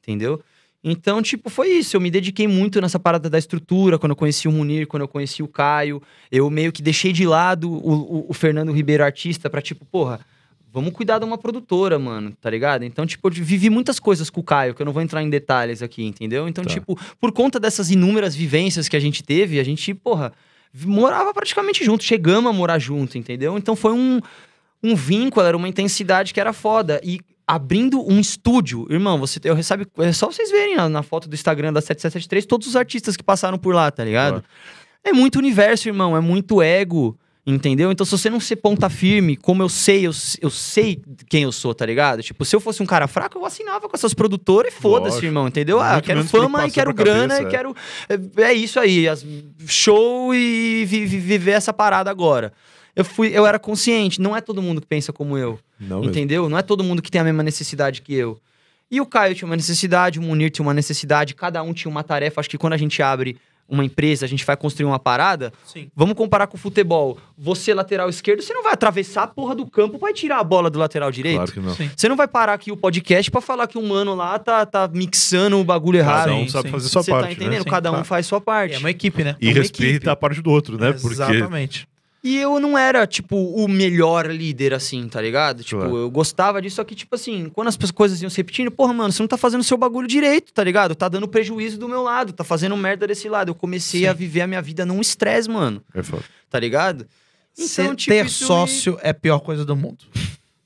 Entendeu? Então, tipo, foi isso. Eu me dediquei muito nessa parada da estrutura, quando eu conheci o Munir, quando eu conheci o Caio. Eu meio que deixei de lado o, o, o Fernando Ribeiro, artista, pra tipo, porra, vamos cuidar de uma produtora, mano, tá ligado? Então, tipo, eu vivi muitas coisas com o Caio, que eu não vou entrar em detalhes aqui, entendeu? Então, tá. tipo, por conta dessas inúmeras vivências que a gente teve, a gente, porra, morava praticamente junto, chegamos a morar junto, entendeu? Então foi um, um vínculo, era uma intensidade que era foda. E abrindo um estúdio. Irmão, você eu recebe, é só vocês verem na, na, foto do Instagram da 7773 todos os artistas que passaram por lá, tá ligado? É. é muito universo, irmão, é muito ego, entendeu? Então se você não ser ponta firme, como eu sei, eu, eu sei quem eu sou, tá ligado? Tipo, se eu fosse um cara fraco, eu assinava com essas produtoras e foda-se, irmão, entendeu? Ah, quero fama e quero grana cabeça, e é. quero é, é, isso aí, as, show e vi, vi, viver essa parada agora eu fui, eu era consciente. Não é todo mundo que pensa como eu. Não entendeu? Mesmo. Não é todo mundo que tem a mesma necessidade que eu. E o Caio tinha uma necessidade, o Munir tinha uma necessidade, cada um tinha uma tarefa. Acho que quando a gente abre uma empresa, a gente vai construir uma parada. Sim. Vamos comparar com o futebol. Você, lateral esquerdo, você não vai atravessar a porra do campo para tirar a bola do lateral direito. Claro que não. Sim. Você não vai parar aqui o podcast para falar que um mano lá tá, tá mixando o bagulho errado. Cada um sabe sim. fazer sua você tá parte. Você né? tá entendendo? Né? Cada um faz sua parte. É uma equipe, né? E é respeita equipe. Tá a parte do outro, né? Porque... Exatamente. E eu não era, tipo, o melhor líder, assim, tá ligado? Tipo, claro. eu gostava disso, só que, tipo assim, quando as coisas iam se repetindo, porra, mano, você não tá fazendo seu bagulho direito, tá ligado? Tá dando prejuízo do meu lado, tá fazendo merda desse lado. Eu comecei Sim. a viver a minha vida num estresse, mano. É foda. Tá ligado? Então, Ser, tipo, ter sócio me... é a pior coisa do mundo.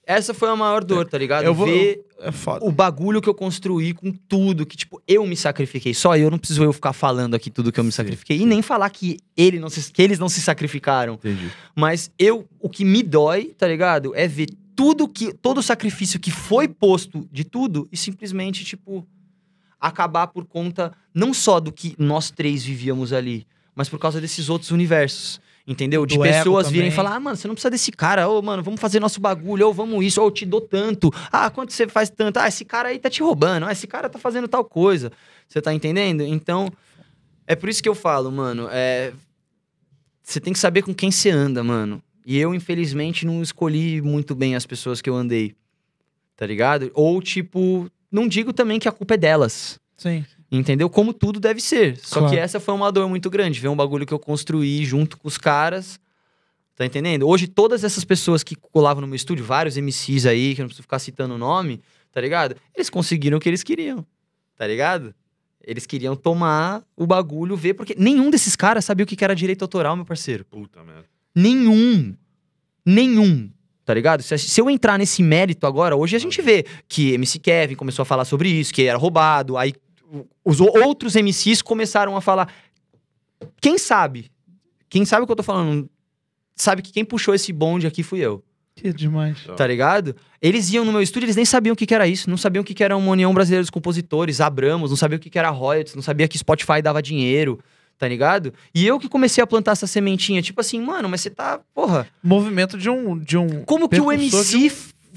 Essa foi a maior dor, é. tá ligado? Eu vou... Ver é foda. O bagulho que eu construí com tudo, que, tipo, eu me sacrifiquei. Só eu não preciso eu ficar falando aqui tudo que eu me sacrifiquei. E nem falar que, ele não se, que eles não se sacrificaram. Entendi. Mas eu, o que me dói, tá ligado? É ver tudo que. todo o sacrifício que foi posto de tudo e simplesmente, tipo, acabar por conta não só do que nós três vivíamos ali, mas por causa desses outros universos. Entendeu? De pessoas virem e falar, ah, mano, você não precisa desse cara, ô, mano, vamos fazer nosso bagulho, ou vamos isso, ou eu te dou tanto, ah, quanto você faz tanto, ah, esse cara aí tá te roubando, ah, esse cara tá fazendo tal coisa. Você tá entendendo? Então, é por isso que eu falo, mano, é. Você tem que saber com quem você anda, mano. E eu, infelizmente, não escolhi muito bem as pessoas que eu andei. Tá ligado? Ou, tipo, não digo também que a culpa é delas. Sim. Entendeu? Como tudo deve ser. Só claro. que essa foi uma dor muito grande. Ver um bagulho que eu construí junto com os caras. Tá entendendo? Hoje, todas essas pessoas que colavam no meu estúdio, vários MCs aí, que eu não preciso ficar citando o nome, tá ligado? Eles conseguiram o que eles queriam. Tá ligado? Eles queriam tomar o bagulho, ver, porque nenhum desses caras sabia o que era direito autoral, meu parceiro. Puta merda. Nenhum. Nenhum. Tá ligado? Se, se eu entrar nesse mérito agora, hoje a gente vê que MC Kevin começou a falar sobre isso, que era roubado, aí os outros MCs começaram a falar. Quem sabe? Quem sabe o que eu tô falando? Sabe que quem puxou esse bonde aqui fui eu. Que demais. Tá ligado? Eles iam no meu estúdio, eles nem sabiam o que, que era isso. Não sabiam o que, que era uma União Brasileira dos Compositores, Abramos, não sabiam o que, que era royalties, não sabia que Spotify dava dinheiro tá ligado? E eu que comecei a plantar essa sementinha, tipo assim, mano, mas você tá, porra. Movimento de um. De um Como que o MC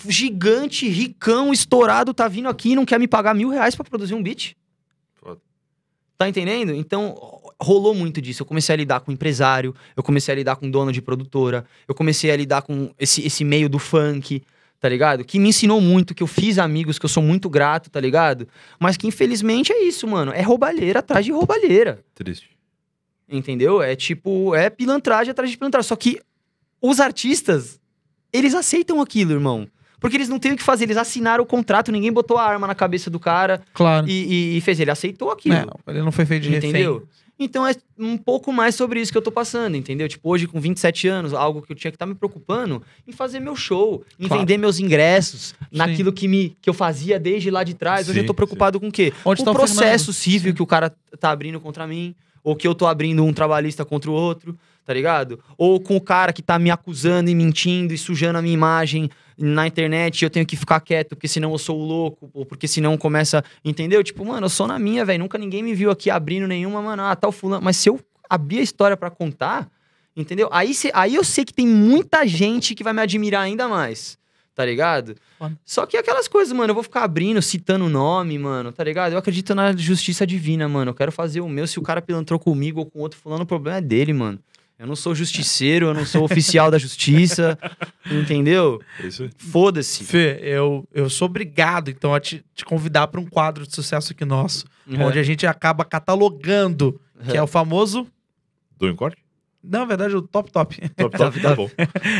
um... gigante, ricão, estourado, tá vindo aqui e não quer me pagar mil reais pra produzir um beat? Tá entendendo? Então, rolou muito disso. Eu comecei a lidar com empresário, eu comecei a lidar com dono de produtora, eu comecei a lidar com esse, esse meio do funk, tá ligado? Que me ensinou muito, que eu fiz amigos, que eu sou muito grato, tá ligado? Mas que infelizmente é isso, mano. É roubalheira atrás de roubalheira. Triste. Entendeu? É tipo, é pilantragem atrás de pilantragem. Só que os artistas, eles aceitam aquilo, irmão. Porque eles não têm o que fazer, eles assinaram o contrato, ninguém botou a arma na cabeça do cara. Claro. E, e, e fez, ele aceitou aquilo. É, não, ele não foi feito de Entendeu? Refém. Então é um pouco mais sobre isso que eu tô passando, entendeu? Tipo, hoje com 27 anos, algo que eu tinha que estar tá me preocupando em fazer meu show, em claro. vender meus ingressos, sim. naquilo que me que eu fazia desde lá de trás. Sim, hoje eu tô preocupado sim. com o quê? Onde o processo firmando? civil que o cara tá abrindo contra mim, ou que eu tô abrindo um trabalhista contra o outro tá ligado? Ou com o cara que tá me acusando e mentindo e sujando a minha imagem na internet e eu tenho que ficar quieto, porque senão eu sou louco, ou porque senão começa. Entendeu? Tipo, mano, eu sou na minha, velho. Nunca ninguém me viu aqui abrindo nenhuma, mano. Ah, tal fulano. Mas se eu abrir a história para contar, entendeu? Aí, cê, aí eu sei que tem muita gente que vai me admirar ainda mais tá ligado? Mano. Só que aquelas coisas, mano, eu vou ficar abrindo, citando o nome, mano, tá ligado? Eu acredito na justiça divina, mano. Eu quero fazer o meu. Se o cara pilantrou comigo ou com outro fulano, o problema é dele, mano. Eu não sou justiceiro, eu não sou oficial da justiça, entendeu? É isso. Foda-se. Fê, eu, eu sou obrigado, então, a te, te convidar para um quadro de sucesso aqui nosso, uhum. onde a gente acaba catalogando, uhum. que é o famoso... Do encorte? Na verdade, o top top. Top top tá bom.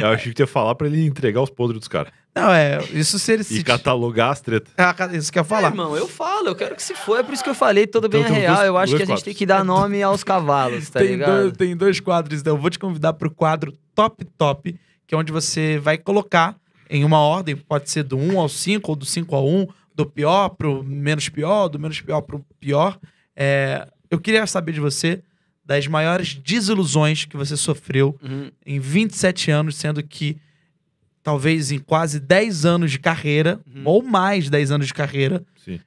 Eu achei que tu ia falar pra ele entregar os podres dos caras. Não, é. Isso se ele se. E catalogar as tretas. É, isso que eu ia é, falar. É, irmão, eu falo, eu quero que se for. É por isso que eu falei tudo então, bem então, real. Dois, eu acho que a gente tem que dar nome aos cavalos, tá tem ligado? Dois, tem dois quadros, então eu vou te convidar pro quadro top top, que é onde você vai colocar em uma ordem, pode ser do 1 ao 5, ou do 5 ao 1, do pior pro menos pior, do menos pior pro pior. É, eu queria saber de você das maiores desilusões que você sofreu uhum. em 27 anos, sendo que talvez em quase 10 anos de carreira, uhum. ou mais 10 anos de carreira, Sim.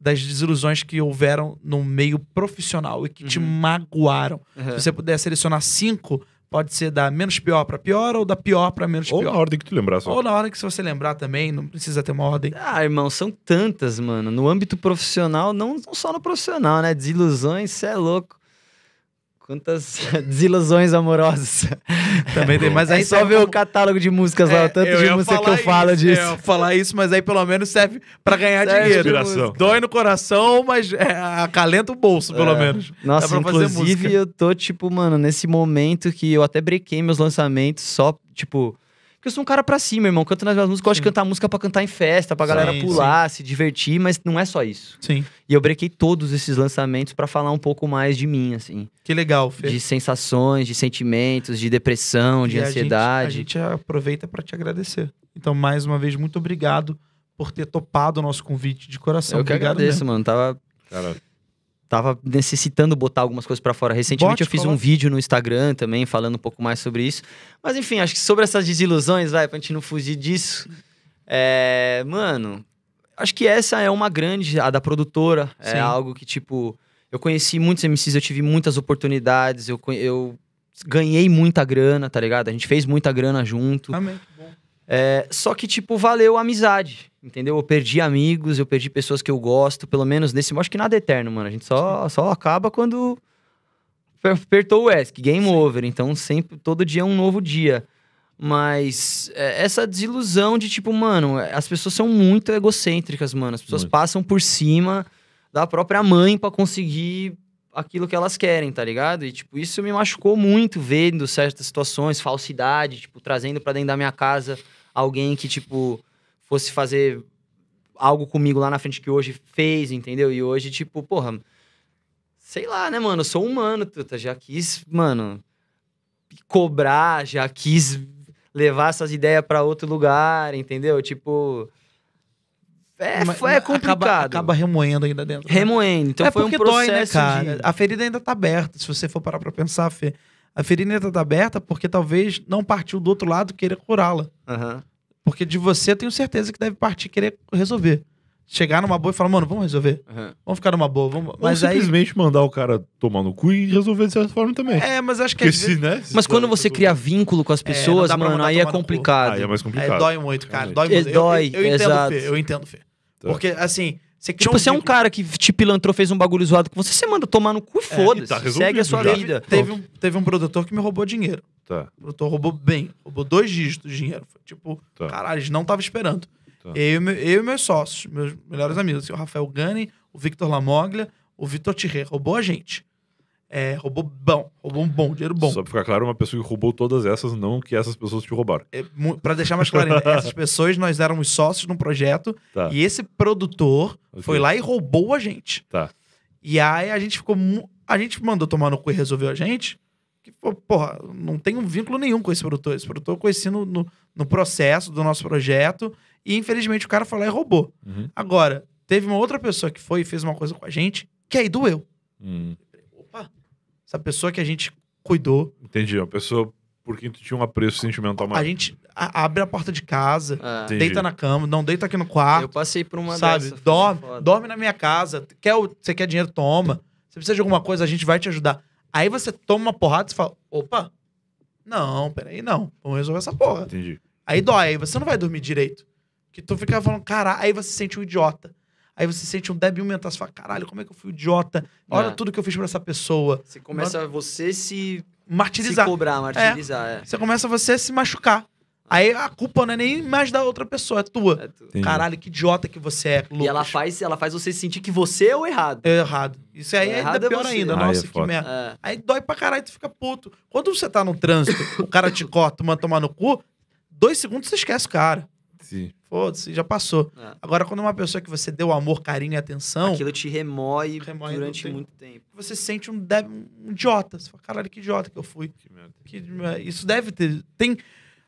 das desilusões que houveram no meio profissional e que uhum. te magoaram. Se uhum. você puder selecionar cinco, pode ser da menos pior para pior ou da pior para menos ou pior. Ou na ordem que tu lembrar só. Ou na ordem que você lembrar também, não precisa ter uma ordem. Ah, irmão, são tantas, mano. No âmbito profissional, não, não só no profissional, né? Desilusões, você é louco quantas desilusões amorosas. Também tem, mas é aí é só como... ver o catálogo de músicas lá, é, tanto de música que eu isso, falo disso. É, eu falar isso, mas aí pelo menos serve para ganhar serve dinheiro. Dói no coração, mas é, acalenta o bolso, pelo é. menos. Nossa, inclusive eu tô tipo, mano, nesse momento que eu até brequei meus lançamentos só, tipo porque eu sou um cara pra cima, irmão. Canto nas minhas músicas, gosto de cantar música pra cantar em festa, pra galera sim, pular, sim. se divertir, mas não é só isso. Sim. E eu brequei todos esses lançamentos para falar um pouco mais de mim, assim. Que legal, Fê. De sensações, de sentimentos, de depressão, de e ansiedade. A gente, a gente aproveita para te agradecer. Então, mais uma vez, muito obrigado por ter topado o nosso convite de coração. Eu obrigado que agradeço, mesmo. mano. Tava. Cara, tava necessitando botar algumas coisas para fora. Recentemente Bote, eu fiz fala. um vídeo no Instagram também falando um pouco mais sobre isso. Mas enfim, acho que sobre essas desilusões, vai, pra gente não fugir disso. É, mano, acho que essa é uma grande, a da produtora. É Sim. É algo que, tipo, eu conheci muitos MCs, eu tive muitas oportunidades, eu, eu ganhei muita grana, tá ligado? A gente fez muita grana junto. Amém. É, só que, tipo, valeu a amizade, entendeu? Eu perdi amigos, eu perdi pessoas que eu gosto, pelo menos nesse. Acho que nada é eterno, mano. A gente só, só acaba quando apertou o ESC, game Sim. over. Então, sempre, todo dia é um novo dia. Mas é, essa desilusão de, tipo, mano, é, as pessoas são muito egocêntricas, mano. As pessoas muito. passam por cima da própria mãe para conseguir aquilo que elas querem, tá ligado? E, tipo, isso me machucou muito vendo certas situações, falsidade, tipo, trazendo para dentro da minha casa alguém que, tipo, fosse fazer algo comigo lá na frente que hoje fez, entendeu? E hoje, tipo, porra, sei lá, né, mano? Eu sou humano, tuta. Já quis, mano, cobrar, já quis levar essas ideias para outro lugar, entendeu? Tipo. É, é complicado. Acaba, acaba remoendo ainda dentro. Né? Remoendo. Então é foi um processo. Dói, né, cara? De... A ferida ainda tá aberta, se você for parar pra pensar, Fê. A ferida ainda tá aberta porque talvez não partiu do outro lado querer curá-la. Uhum. Porque de você tenho certeza que deve partir querer resolver chegar numa boa e falar, mano, vamos resolver. Uhum. Vamos ficar numa boa. Vamos... Ou mas simplesmente aí... mandar o cara tomar no cu e resolver de certa forma também. É, mas acho que. Porque se, né, se mas quando você cria vínculo com as é, pessoas, é, mano, aí é complicado. Aí é mais é, complicado. É, dói muito, cara. Dói muito. Dói, eu, eu, eu é, exato. Entendo, Fê, eu entendo, Fê. Tá. Porque, assim. Você tipo, um você é um cara que te pilantrou, fez um bagulho zoado com você, você manda tomar no cu e tá foda-se. Tá segue a sua já. vida. Teve um, teve um produtor que me roubou dinheiro. Tá. O produtor roubou bem, roubou dois dígitos de dinheiro. Foi tipo, tá. caralho, não tava esperando. Eu, eu e meus sócios, meus melhores amigos, assim, o Rafael Gani, o Victor Lamoglia, o Victor Tirre. Roubou a gente. É, roubou bom, roubou um bom, dinheiro bom. Só pra ficar claro, uma pessoa que roubou todas essas, não que essas pessoas te roubaram. É, pra deixar mais claro essas pessoas nós éramos sócios num projeto tá. e esse produtor okay. foi lá e roubou a gente. Tá. E aí a gente ficou. A gente mandou tomar no cu e resolveu a gente. Que, porra, não tem um vínculo nenhum com esse produtor. Esse produtor eu conheci no, no, no processo do nosso projeto e infelizmente o cara foi lá e roubou. Uhum. Agora, teve uma outra pessoa que foi e fez uma coisa com a gente, que aí doeu. Uhum. Opa, essa pessoa que a gente cuidou. Entendi, uma pessoa por quem tu tinha um apreço sentimental maior. A gente a, abre a porta de casa, ah. deita na cama, não deita aqui no quarto. Eu passei por uma sabe? Dessa, dorme, dorme na minha casa. Quer, você quer dinheiro? Toma. Você precisa de alguma coisa, a gente vai te ajudar. Aí você toma uma porrada e fala: opa, não, peraí, não. Vamos resolver essa porra. Entendi. Aí dói, aí você não vai dormir direito. Que tu fica falando, caralho aí você se sente um idiota. Aí você se sente um débil mental. Você fala, caralho, como é que eu fui idiota? Olha é. tudo que eu fiz pra essa pessoa. Você começa Mas... você se... Martirizar. Se cobrar, é. martirizar, é. É. Você começa você se machucar. Aí a culpa não é nem mais da outra pessoa, é tua. É tu. Caralho, que idiota que você é, Lucas. E ela faz, ela faz você sentir que você é o errado. É errado. Isso aí é, é ainda é pior ainda. Ai, Nossa, é que merda. É. Aí dói pra caralho, tu fica puto. Quando você tá no trânsito, o cara te corta, manda tomar no cu, dois segundos você esquece o cara. Foda-se, já passou. É. Agora, quando é uma pessoa que você deu amor, carinho e atenção. Aquilo te remói, remói durante tempo. muito tempo. Você sente um, deve, um idiota. Você fala, caralho, que idiota que eu fui. Que merda. Que, é, isso deve ter. Tem.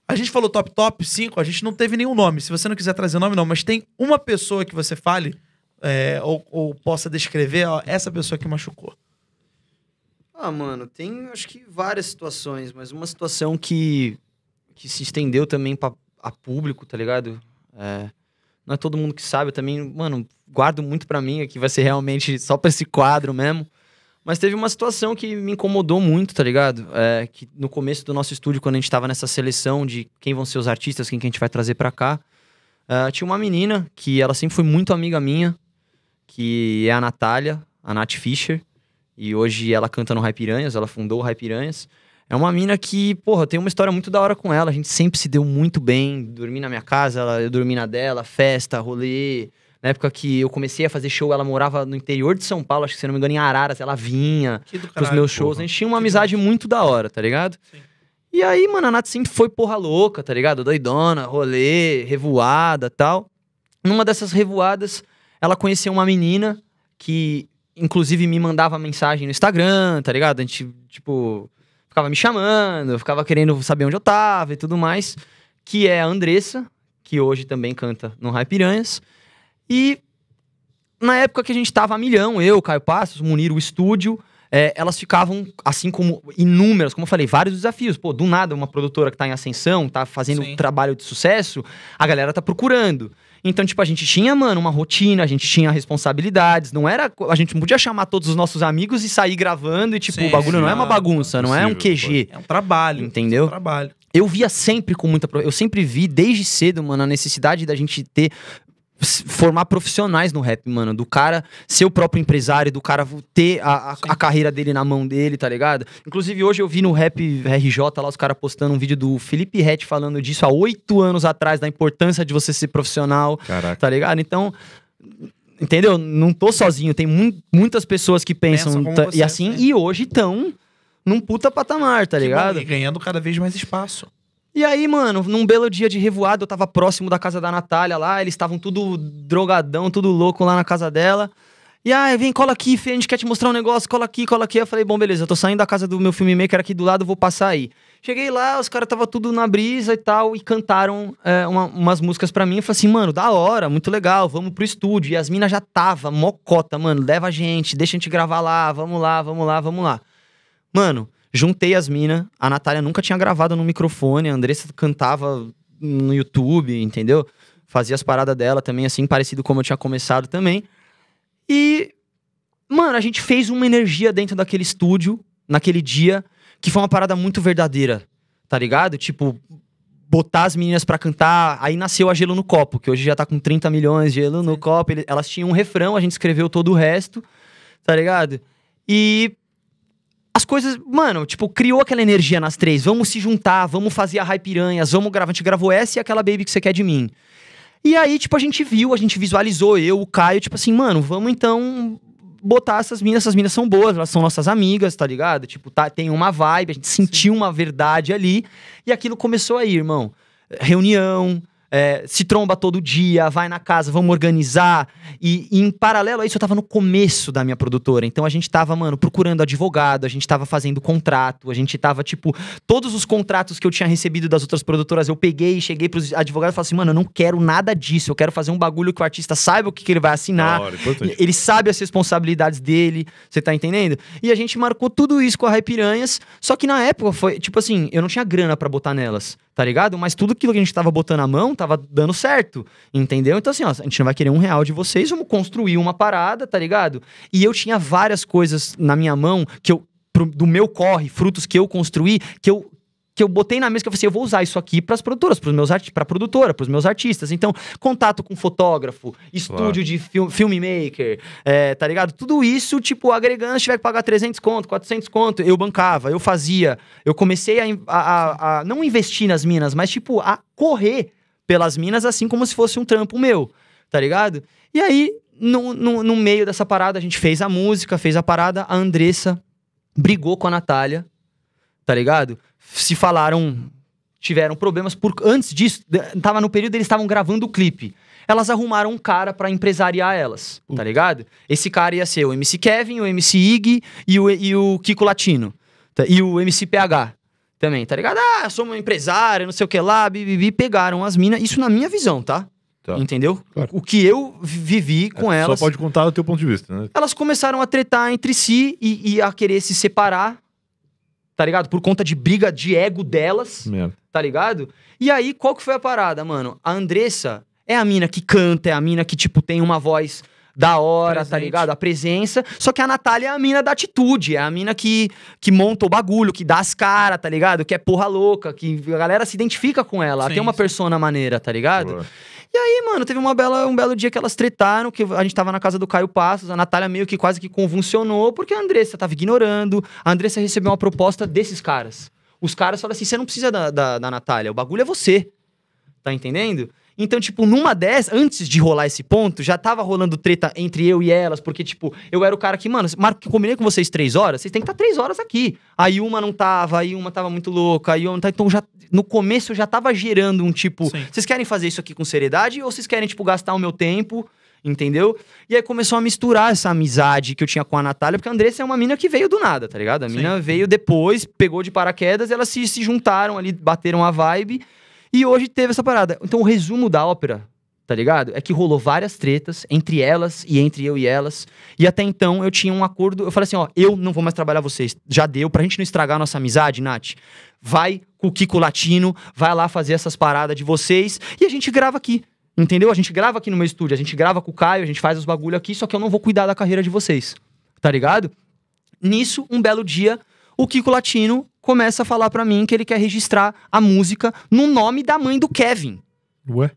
A gente falou top top 5, a gente não teve nenhum nome. Se você não quiser trazer nome, não, mas tem uma pessoa que você fale é, ou, ou, possa descrever ó, essa pessoa que machucou. Ah, mano, tem acho que várias situações, mas uma situação que, que se estendeu também para a público, tá ligado? É, não é todo mundo que sabe, eu também, mano, guardo muito para mim, aqui vai ser realmente só pra esse quadro mesmo. Mas teve uma situação que me incomodou muito, tá ligado? É, que no começo do nosso estúdio, quando a gente tava nessa seleção de quem vão ser os artistas, quem que a gente vai trazer pra cá, é, tinha uma menina que ela sempre foi muito amiga minha, que é a Natália, a Nat Fischer, e hoje ela canta no Rai Piranhas, ela fundou o Rai Piranhas. É uma mina que, porra, tem uma história muito da hora com ela. A gente sempre se deu muito bem. Dormi na minha casa, ela, eu dormi na dela, festa, rolê. Na época que eu comecei a fazer show, ela morava no interior de São Paulo, acho que se não me engano, em Araras. Ela vinha caralho, pros meus shows. Porra. A gente tinha uma que amizade muito da hora, tá ligado? Sim. E aí, mano, a Nath sempre foi porra louca, tá ligado? Doidona, rolê, revoada tal. Numa dessas revoadas, ela conheceu uma menina que, inclusive, me mandava mensagem no Instagram, tá ligado? A gente, tipo ficava me chamando, ficava querendo saber onde eu tava e tudo mais, que é a Andressa, que hoje também canta no Rai Piranhas. E na época que a gente tava a milhão, eu, Caio Passos, Munir, o estúdio, é, elas ficavam, assim como inúmeras, como eu falei, vários desafios. Pô, do nada, uma produtora que tá em ascensão, tá fazendo Sim. um trabalho de sucesso, a galera tá procurando. Então, tipo, a gente tinha, mano, uma rotina, a gente tinha responsabilidades, não era. A gente não podia chamar todos os nossos amigos e sair gravando e, tipo, Sim, o bagulho não é uma bagunça, não é, não é um QG. É um trabalho, entendeu? É um trabalho. Eu via sempre com muita. Eu sempre vi, desde cedo, mano, a necessidade da gente ter formar profissionais no rap, mano. Do cara ser o próprio empresário, do cara ter a, a, a, carreira dele na mão dele, tá ligado? Inclusive, hoje eu vi no Rap RJ lá os caras postando um vídeo do Felipe Rett falando disso há oito anos atrás, da importância de você ser profissional, Caraca. tá ligado? Então. Entendeu? Não tô sozinho, tem mu muitas pessoas que pensam Pensa você, e assim, né? e hoje estão num puta patamar, tá ligado? E ganhando cada vez mais espaço. E aí, mano, num belo dia de revoada, eu tava próximo da casa da Natália lá, eles estavam tudo drogadão, tudo louco lá na casa dela. E aí, vem, cola aqui, Fê, a gente quer te mostrar um negócio, cola aqui, cola aqui. Eu falei, bom, beleza, eu tô saindo da casa do meu filmmaker aqui do lado, vou passar aí. Cheguei lá, os caras tava tudo na brisa e tal, e cantaram é, uma, umas músicas pra mim. Eu falei assim, mano, da hora, muito legal, vamos pro estúdio. E as minas já tava, mocota, mano, leva a gente, deixa a gente gravar lá, vamos lá, vamos lá, vamos lá. Mano, Juntei as minas. A Natália nunca tinha gravado no microfone. A Andressa cantava no YouTube, entendeu? Fazia as paradas dela também, assim, parecido como eu tinha começado também. E, mano, a gente fez uma energia dentro daquele estúdio, naquele dia, que foi uma parada muito verdadeira, tá ligado? Tipo, botar as meninas para cantar. Aí nasceu a Gelo no Copo, que hoje já tá com 30 milhões de Gelo no Copo. elas tinham um refrão, a gente escreveu todo o resto, tá ligado? E as coisas, mano, tipo, criou aquela energia nas três. Vamos se juntar, vamos fazer a hype Piranhas, vamos gravar. A gente gravou essa e aquela Baby que você quer de mim. E aí, tipo, a gente viu, a gente visualizou, eu, o Caio, tipo assim, mano, vamos então botar essas minas. Essas minas são boas, elas são nossas amigas, tá ligado? Tipo, tá, tem uma vibe, a gente sentiu Sim. uma verdade ali. E aquilo começou aí, irmão. Reunião, é, se tromba todo dia, vai na casa, vamos organizar. E, e, em paralelo a isso, eu tava no começo da minha produtora. Então a gente tava, mano, procurando advogado, a gente tava fazendo contrato, a gente tava, tipo, todos os contratos que eu tinha recebido das outras produtoras, eu peguei e cheguei pros advogados e falei assim, mano, eu não quero nada disso, eu quero fazer um bagulho que o artista saiba o que, que ele vai assinar. Hora, ele sabe as responsabilidades dele, você tá entendendo? E a gente marcou tudo isso com a Rai Piranhas, só que na época foi, tipo assim, eu não tinha grana para botar nelas tá ligado? Mas tudo aquilo que a gente tava botando a mão tava dando certo, entendeu? Então, assim, ó, a gente não vai querer um real de vocês, vamos construir uma parada, tá ligado? E eu tinha várias coisas na minha mão que eu. Pro, do meu corre, frutos que eu construí, que eu que eu botei na mesa que eu falei assim, eu vou usar isso aqui para as produtoras, para meus para produtora, para os meus artistas. Então, contato com fotógrafo, estúdio de film filmmaker, é, tá ligado? Tudo isso, tipo, agregando, se tiver que pagar 300 conto, 400 conto, eu bancava, eu fazia. Eu comecei a, a, a, a não investir nas minas, mas, tipo, a correr pelas minas assim como se fosse um trampo meu, tá ligado? E aí, no, no, no meio dessa parada, a gente fez a música, fez a parada, a Andressa brigou com a Natália, tá ligado? se falaram, tiveram problemas por antes disso, tava no período eles estavam gravando o clipe. Elas arrumaram um cara para empresariar elas, tá ligado? Esse cara ia ser o MC Kevin, o MC Ig e o, e o Kiko Latino. Tá, e o MC PH também, tá ligado? Ah, sou uma empresária, não sei o que lá, bibibi, pegaram as minas. Isso na minha visão, tá? Tá. Entendeu? Claro. O que eu vivi é, com é, elas. Só pode contar do teu ponto de vista, né? Elas começaram a tretar entre si e, e a querer se separar tá ligado? Por conta de briga de ego delas, Merda. tá ligado? E aí, qual que foi a parada, mano? A Andressa é a mina que canta, é a mina que, tipo, tem uma voz da hora, tá Presente. tá ligado? A presença. Só que a Natália é a mina da atitude, é a mina que, que monta o bagulho, que dá as caras, tá ligado? Que é porra louca, que a galera se identifica com ela. Sim, tem uma sim. persona maneira, tá ligado? Boa. E aí, mano, teve uma bela, um belo dia que elas tretaram, que a gente tava na casa do Caio Passos, a Natália meio que quase que convulsionou, porque a Andressa tava ignorando, a Andressa recebeu uma proposta desses caras. Os caras falaram assim: você não precisa da, da, da Natália, o bagulho é você. Tá entendendo? Então, tipo, numa dessas, antes de rolar esse ponto, já tava rolando treta entre eu e elas, porque, tipo, eu era o cara que, mano, Marco, combinei com vocês três horas, vocês têm que estar tá três horas aqui. Aí uma não tava, aí uma tava muito louca, aí uma tava. Tá, então, já, no começo eu já tava gerando um tipo, vocês querem fazer isso aqui com seriedade ou vocês querem, tipo, gastar o meu tempo? entendeu? E aí começou a misturar essa amizade que eu tinha com a Natália, porque a Andressa é uma mina que veio do nada, tá ligado? A Sim. mina veio depois, pegou de paraquedas, elas se, se juntaram ali, bateram a vibe. E hoje teve essa parada. Então, o resumo da ópera, tá ligado? É que rolou várias tretas entre elas e entre eu e elas. E até então eu tinha um acordo. Eu falei assim: ó, eu não vou mais trabalhar vocês. Já deu, pra gente não estragar nossa amizade, Nath. Vai com o Kiko Latino, vai lá fazer essas paradas de vocês e a gente grava aqui. Entendeu? A gente grava aqui no meu estúdio, a gente grava com o Caio, a gente faz os bagulho aqui, só que eu não vou cuidar da carreira de vocês. Tá ligado? Nisso, um belo dia, o Kiko Latino começa a falar para mim que ele quer registrar a música no nome da mãe do Kevin. Ué?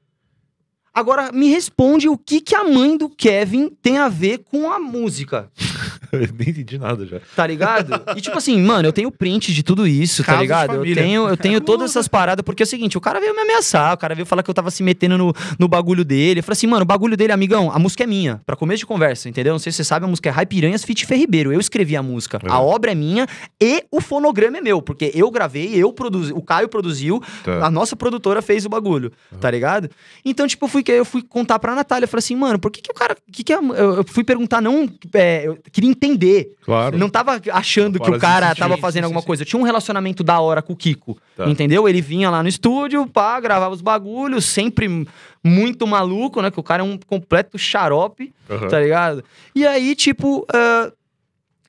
Agora me responde o que, que a mãe do Kevin tem a ver com a música. eu nem entendi nada já. Tá ligado? E tipo assim, mano, eu tenho print de tudo isso, tá Caso tá ligado? Eu tenho, eu tenho todas essas paradas, porque é o seguinte, o cara veio me ameaçar, o cara veio falar que eu tava se metendo no, no bagulho dele. Eu falei assim, mano, o bagulho dele, amigão, a música é minha. Pra começo de conversa, entendeu? Não sei se você sabe, a música é Rai Piranhas Fit Ferribeiro. Eu escrevi a música. É. A obra é minha e o fonograma é meu, porque eu gravei, eu produzi, o Caio produziu, tá. a nossa produtora fez o bagulho, uhum. tá ligado? Então, tipo, eu fui, eu fui contar pra Natália, eu falei assim, mano, por que, que o cara. Que que eu, eu fui perguntar, não. É, que queria entender. Claro. não tava achando não tá que o cara tava fazendo alguma coisa. Eu tinha um relacionamento da hora com o Kiko. Tá. Entendeu? Ele vinha lá no estúdio, pá, gravava os bagulhos, sempre muito maluco, né? Que o cara é um completo xarope, uhum. tá ligado? E aí, tipo. Uh,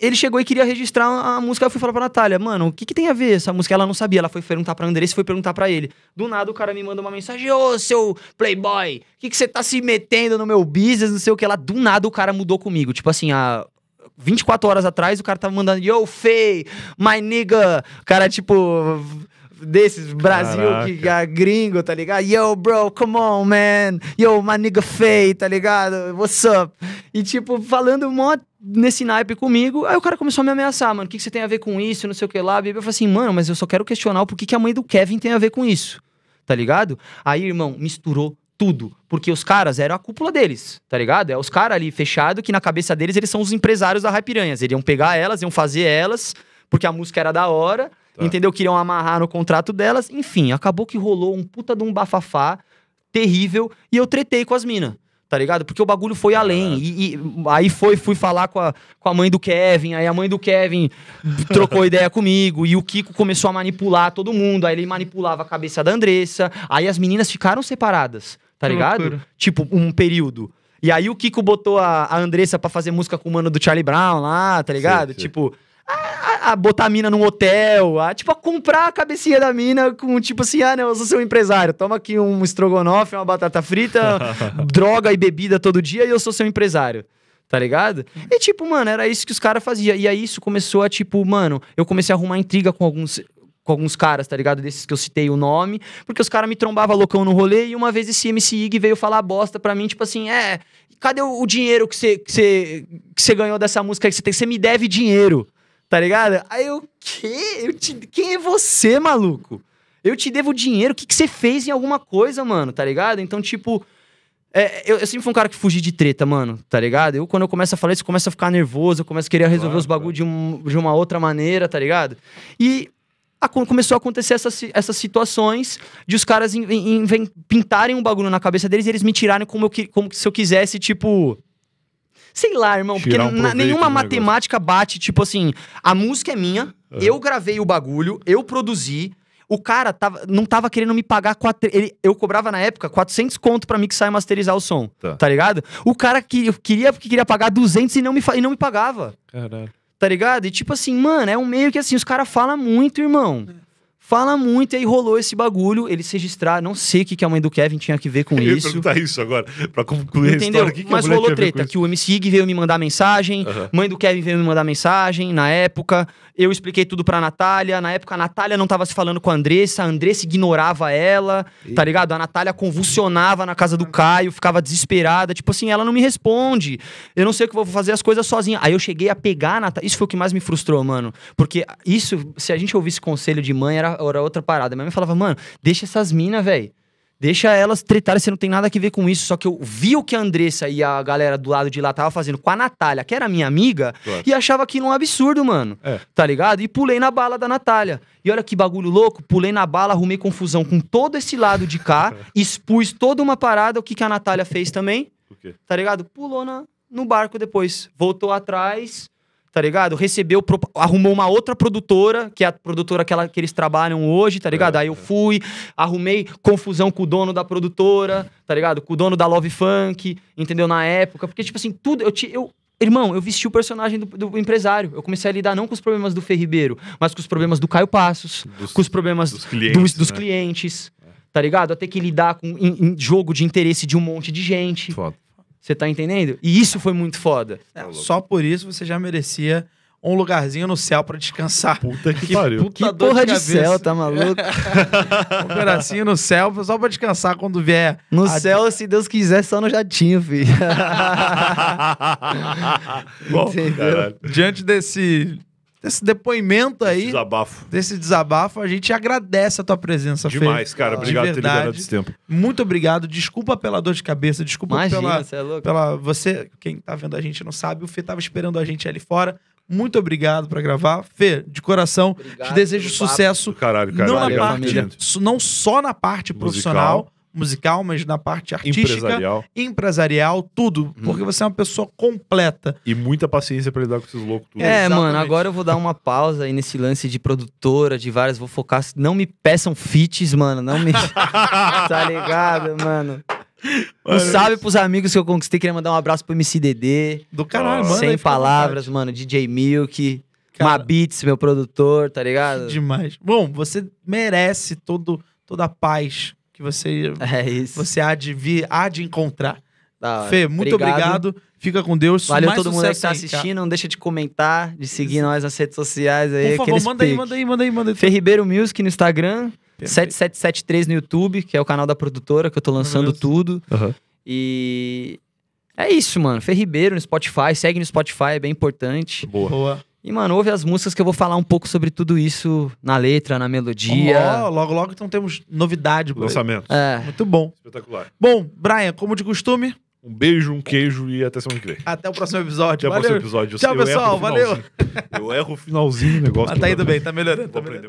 ele chegou e queria registrar a música. Eu fui falar pra Natália, mano, o que, que tem a ver essa música? Ela não sabia. Ela foi perguntar pra Andressa e foi perguntar pra ele. Do nada o cara me manda uma mensagem: Ô, seu playboy, o que, que você tá se metendo no meu business? Não sei o que. Ela, do nada o cara mudou comigo. Tipo assim, a, 24 horas atrás, o cara tava mandando, yo, Fei, my nigga. cara, tipo, desses Brasil que é gringo, tá ligado? Yo, bro, come on, man. Yo, my nigga Fei, tá ligado? What's up? E, tipo, falando mó nesse naipe comigo. Aí o cara começou a me ameaçar, mano. O que, que você tem a ver com isso? Não sei o que lá. Eu falei assim, mano, mas eu só quero questionar o porquê que a mãe do Kevin tem a ver com isso. Tá ligado? Aí, irmão, misturou tudo. Porque os caras eram a cúpula deles, tá ligado? É os caras ali fechado que na cabeça deles eles são os empresários da Raipiranhas. Eles iam pegar elas, iam fazer elas, porque a música era da hora, tá. entendeu? Queriam amarrar no contrato delas. Enfim, acabou que rolou um puta de um bafafá terrível e eu tretei com as minas tá ligado? Porque o bagulho foi além. E, e, aí foi, fui falar com a, com a mãe do Kevin, aí a mãe do Kevin trocou ideia comigo, e o Kiko começou a manipular todo mundo, aí ele manipulava a cabeça da Andressa, aí as meninas ficaram separadas tá que ligado? Loucura. Tipo, um período. E aí o Kiko botou a, a Andressa para fazer música com o mano do Charlie Brown lá, tá ligado? Sim, sim. Tipo, a, a, botar a mina num hotel, a, tipo, a comprar a cabecinha da mina com, tipo assim, ah, né, eu sou seu empresário, toma aqui um estrogonofe, uma batata frita, droga e bebida todo dia e eu sou seu empresário. Tá ligado? E tipo, mano, era isso que os caras faziam. E aí isso começou a, tipo, mano, eu comecei a arrumar intriga com alguns com alguns caras, tá ligado? Desses que eu citei o nome, porque os caras me trombava loucão no rolê e uma vez esse MC Ig veio falar bosta pra mim, tipo assim, é, cadê o, o dinheiro que você que que ganhou dessa música que você tem? Você me deve dinheiro, tá ligado? Aí eu, que? Eu te, quem é você, maluco? Eu te devo dinheiro, o que você fez em alguma coisa, mano, tá ligado? Então, tipo, é, eu, eu, sempre fui um cara que fugi de treta, mano, tá ligado? Eu, quando eu começo a falar isso, começo a ficar nervoso, eu começo a querer resolver claro, os bagulho de, um, de, uma outra maneira, tá ligado? E a, começou a acontecer essas, essas situações de os caras in, in, in, pintarem um bagulho na cabeça deles e eles me tirarem como, eu, como se eu quisesse, tipo. Sei lá, irmão, Tirar porque um na, nenhuma matemática negócio. bate, tipo assim, a música é minha, eu gravei o bagulho, eu produzi, o cara tava, não tava querendo me pagar. Quatro, ele, eu cobrava na época 400 conto pra mixar e masterizar o som. Tá, tá ligado? O cara que, queria, que queria pagar 200 e não me, e não me pagava. Caralho. Tá ligado? E tipo assim, mano, é um meio que assim, os caras falam muito, irmão. É. Fala muito, e aí rolou esse bagulho, eles registraram, não sei o que, que a mãe do Kevin tinha que ver com isso. Eu perguntar isso agora, pra concluir Entendeu? a história. Que que Mas rolou treta, que o MC veio me mandar mensagem, uhum. mãe do Kevin veio me mandar mensagem na época, eu expliquei tudo pra Natália. Na época, a Natália não tava se falando com a Andressa. A Andressa ignorava ela, e... tá ligado? A Natália convulsionava na casa do uhum. Caio, ficava desesperada. Tipo assim, ela não me responde. Eu não sei o que vou fazer as coisas sozinha. Aí eu cheguei a pegar a Natália. Isso foi o que mais me frustrou, mano. Porque isso, se a gente ouvisse conselho de mãe, era, era outra parada. Minha mãe falava, mano, deixa essas minas, velho. Deixa elas tretarem, você não tem nada a ver com isso. Só que eu vi o que a Andressa e a galera do lado de lá tava fazendo com a Natália, que era minha amiga, claro. e achava aquilo um absurdo, mano. É. Tá ligado? E pulei na bala da Natália. E olha que bagulho louco, pulei na bala, arrumei confusão com todo esse lado de cá, expus toda uma parada. O que, que a Natália fez também? O quê? Tá ligado? Pulou na, no barco depois. Voltou atrás tá ligado? Recebeu, pro... arrumou uma outra produtora, que é a produtora que, ela, que eles trabalham hoje, tá ligado? É, Aí eu é. fui, arrumei confusão com o dono da produtora, tá ligado? Com o dono da Love Funk, entendeu? Na época, porque, tipo assim, tudo, eu, eu Irmão, eu vesti o personagem do, do, empresário. Eu comecei a lidar não com os problemas do Ferribeiro mas com os problemas do Caio Passos, dos, com os problemas dos clientes, dos, dos né? clientes tá ligado? até que lidar com em, em jogo de interesse de um monte de gente. Foda. Você tá entendendo? E isso foi muito foda. É, só por isso você já merecia um lugarzinho no céu para descansar. Puta que, que pariu. Puta que porra de, de, céu, tá maluco? um pedacinho no céu só pra descansar quando vier. No a... céu, se Deus quiser, só no jatinho, filho. Bom, Diante desse desse depoimento aí. Desabafo. Desse desabafo. A gente agradece a tua presença, Demais, Fê. cara. Obrigado por ter liberado esse tempo. Muito obrigado. Desculpa pela dor de cabeça. Desculpa Imagina, pela, você é louco. pela. Você, quem tá vendo a gente não sabe, o Fê tava esperando a gente ali fora. Muito obrigado para gravar. Fê, de coração, obrigado, te desejo sucesso. Caralho, caralho, não, na parte, não só na parte Musical. profissional musical, mas na parte artística, empresarial, empresarial tudo. Hum. Porque você é uma pessoa completa. E muita paciência para lidar com esses loucos tudo. É, Exatamente. mano, agora eu vou dar uma pausa aí nesse lance de produtora, de várias, vou focar. Não me peçam fits, mano. Não me. tá ligado, mano? Um salve pros amigos que eu conquistei. Queria mandar um abraço pro MCDD. Do caralho, mano. Sem palavras, mano. DJ Milk. Uma Mabits, meu produtor, tá ligado? Demais. Bom, você merece todo, toda a paz que você é isso. você há de vir, há de encontrar. Fê, muito obrigado. obrigado. Fica com Deus. Valeu Mais todo mundo que está assistindo. Cara. Não deixa de comentar, de seguir isso. nós nas redes sociais aí. Por favor, manda aí, manda aí, manda aí, manda aí. Fê Ribeiro Music no Instagram, Perfeito. 7773 no YouTube, que é o canal da produtora que eu tô lançando tudo. Uhum. E é isso, mano. Fê Ribeiro no Spotify, segue no Spotify, é bem importante. Boa. Boa. E, mano, ouve as músicas que eu vou falar um pouco sobre tudo isso na letra, na melodia. Oh, logo, logo, então temos novidade. Lançamento. É. Muito bom. Espetacular. Bom, Brian, como de costume... Um beijo, um queijo e até semana que vem. Até o próximo episódio. Até valeu. o próximo episódio. Tchau, eu pessoal. Valeu. Eu erro o finalzinho do negócio. Mas tá indo bem, tá melhorando. Tá melhorando.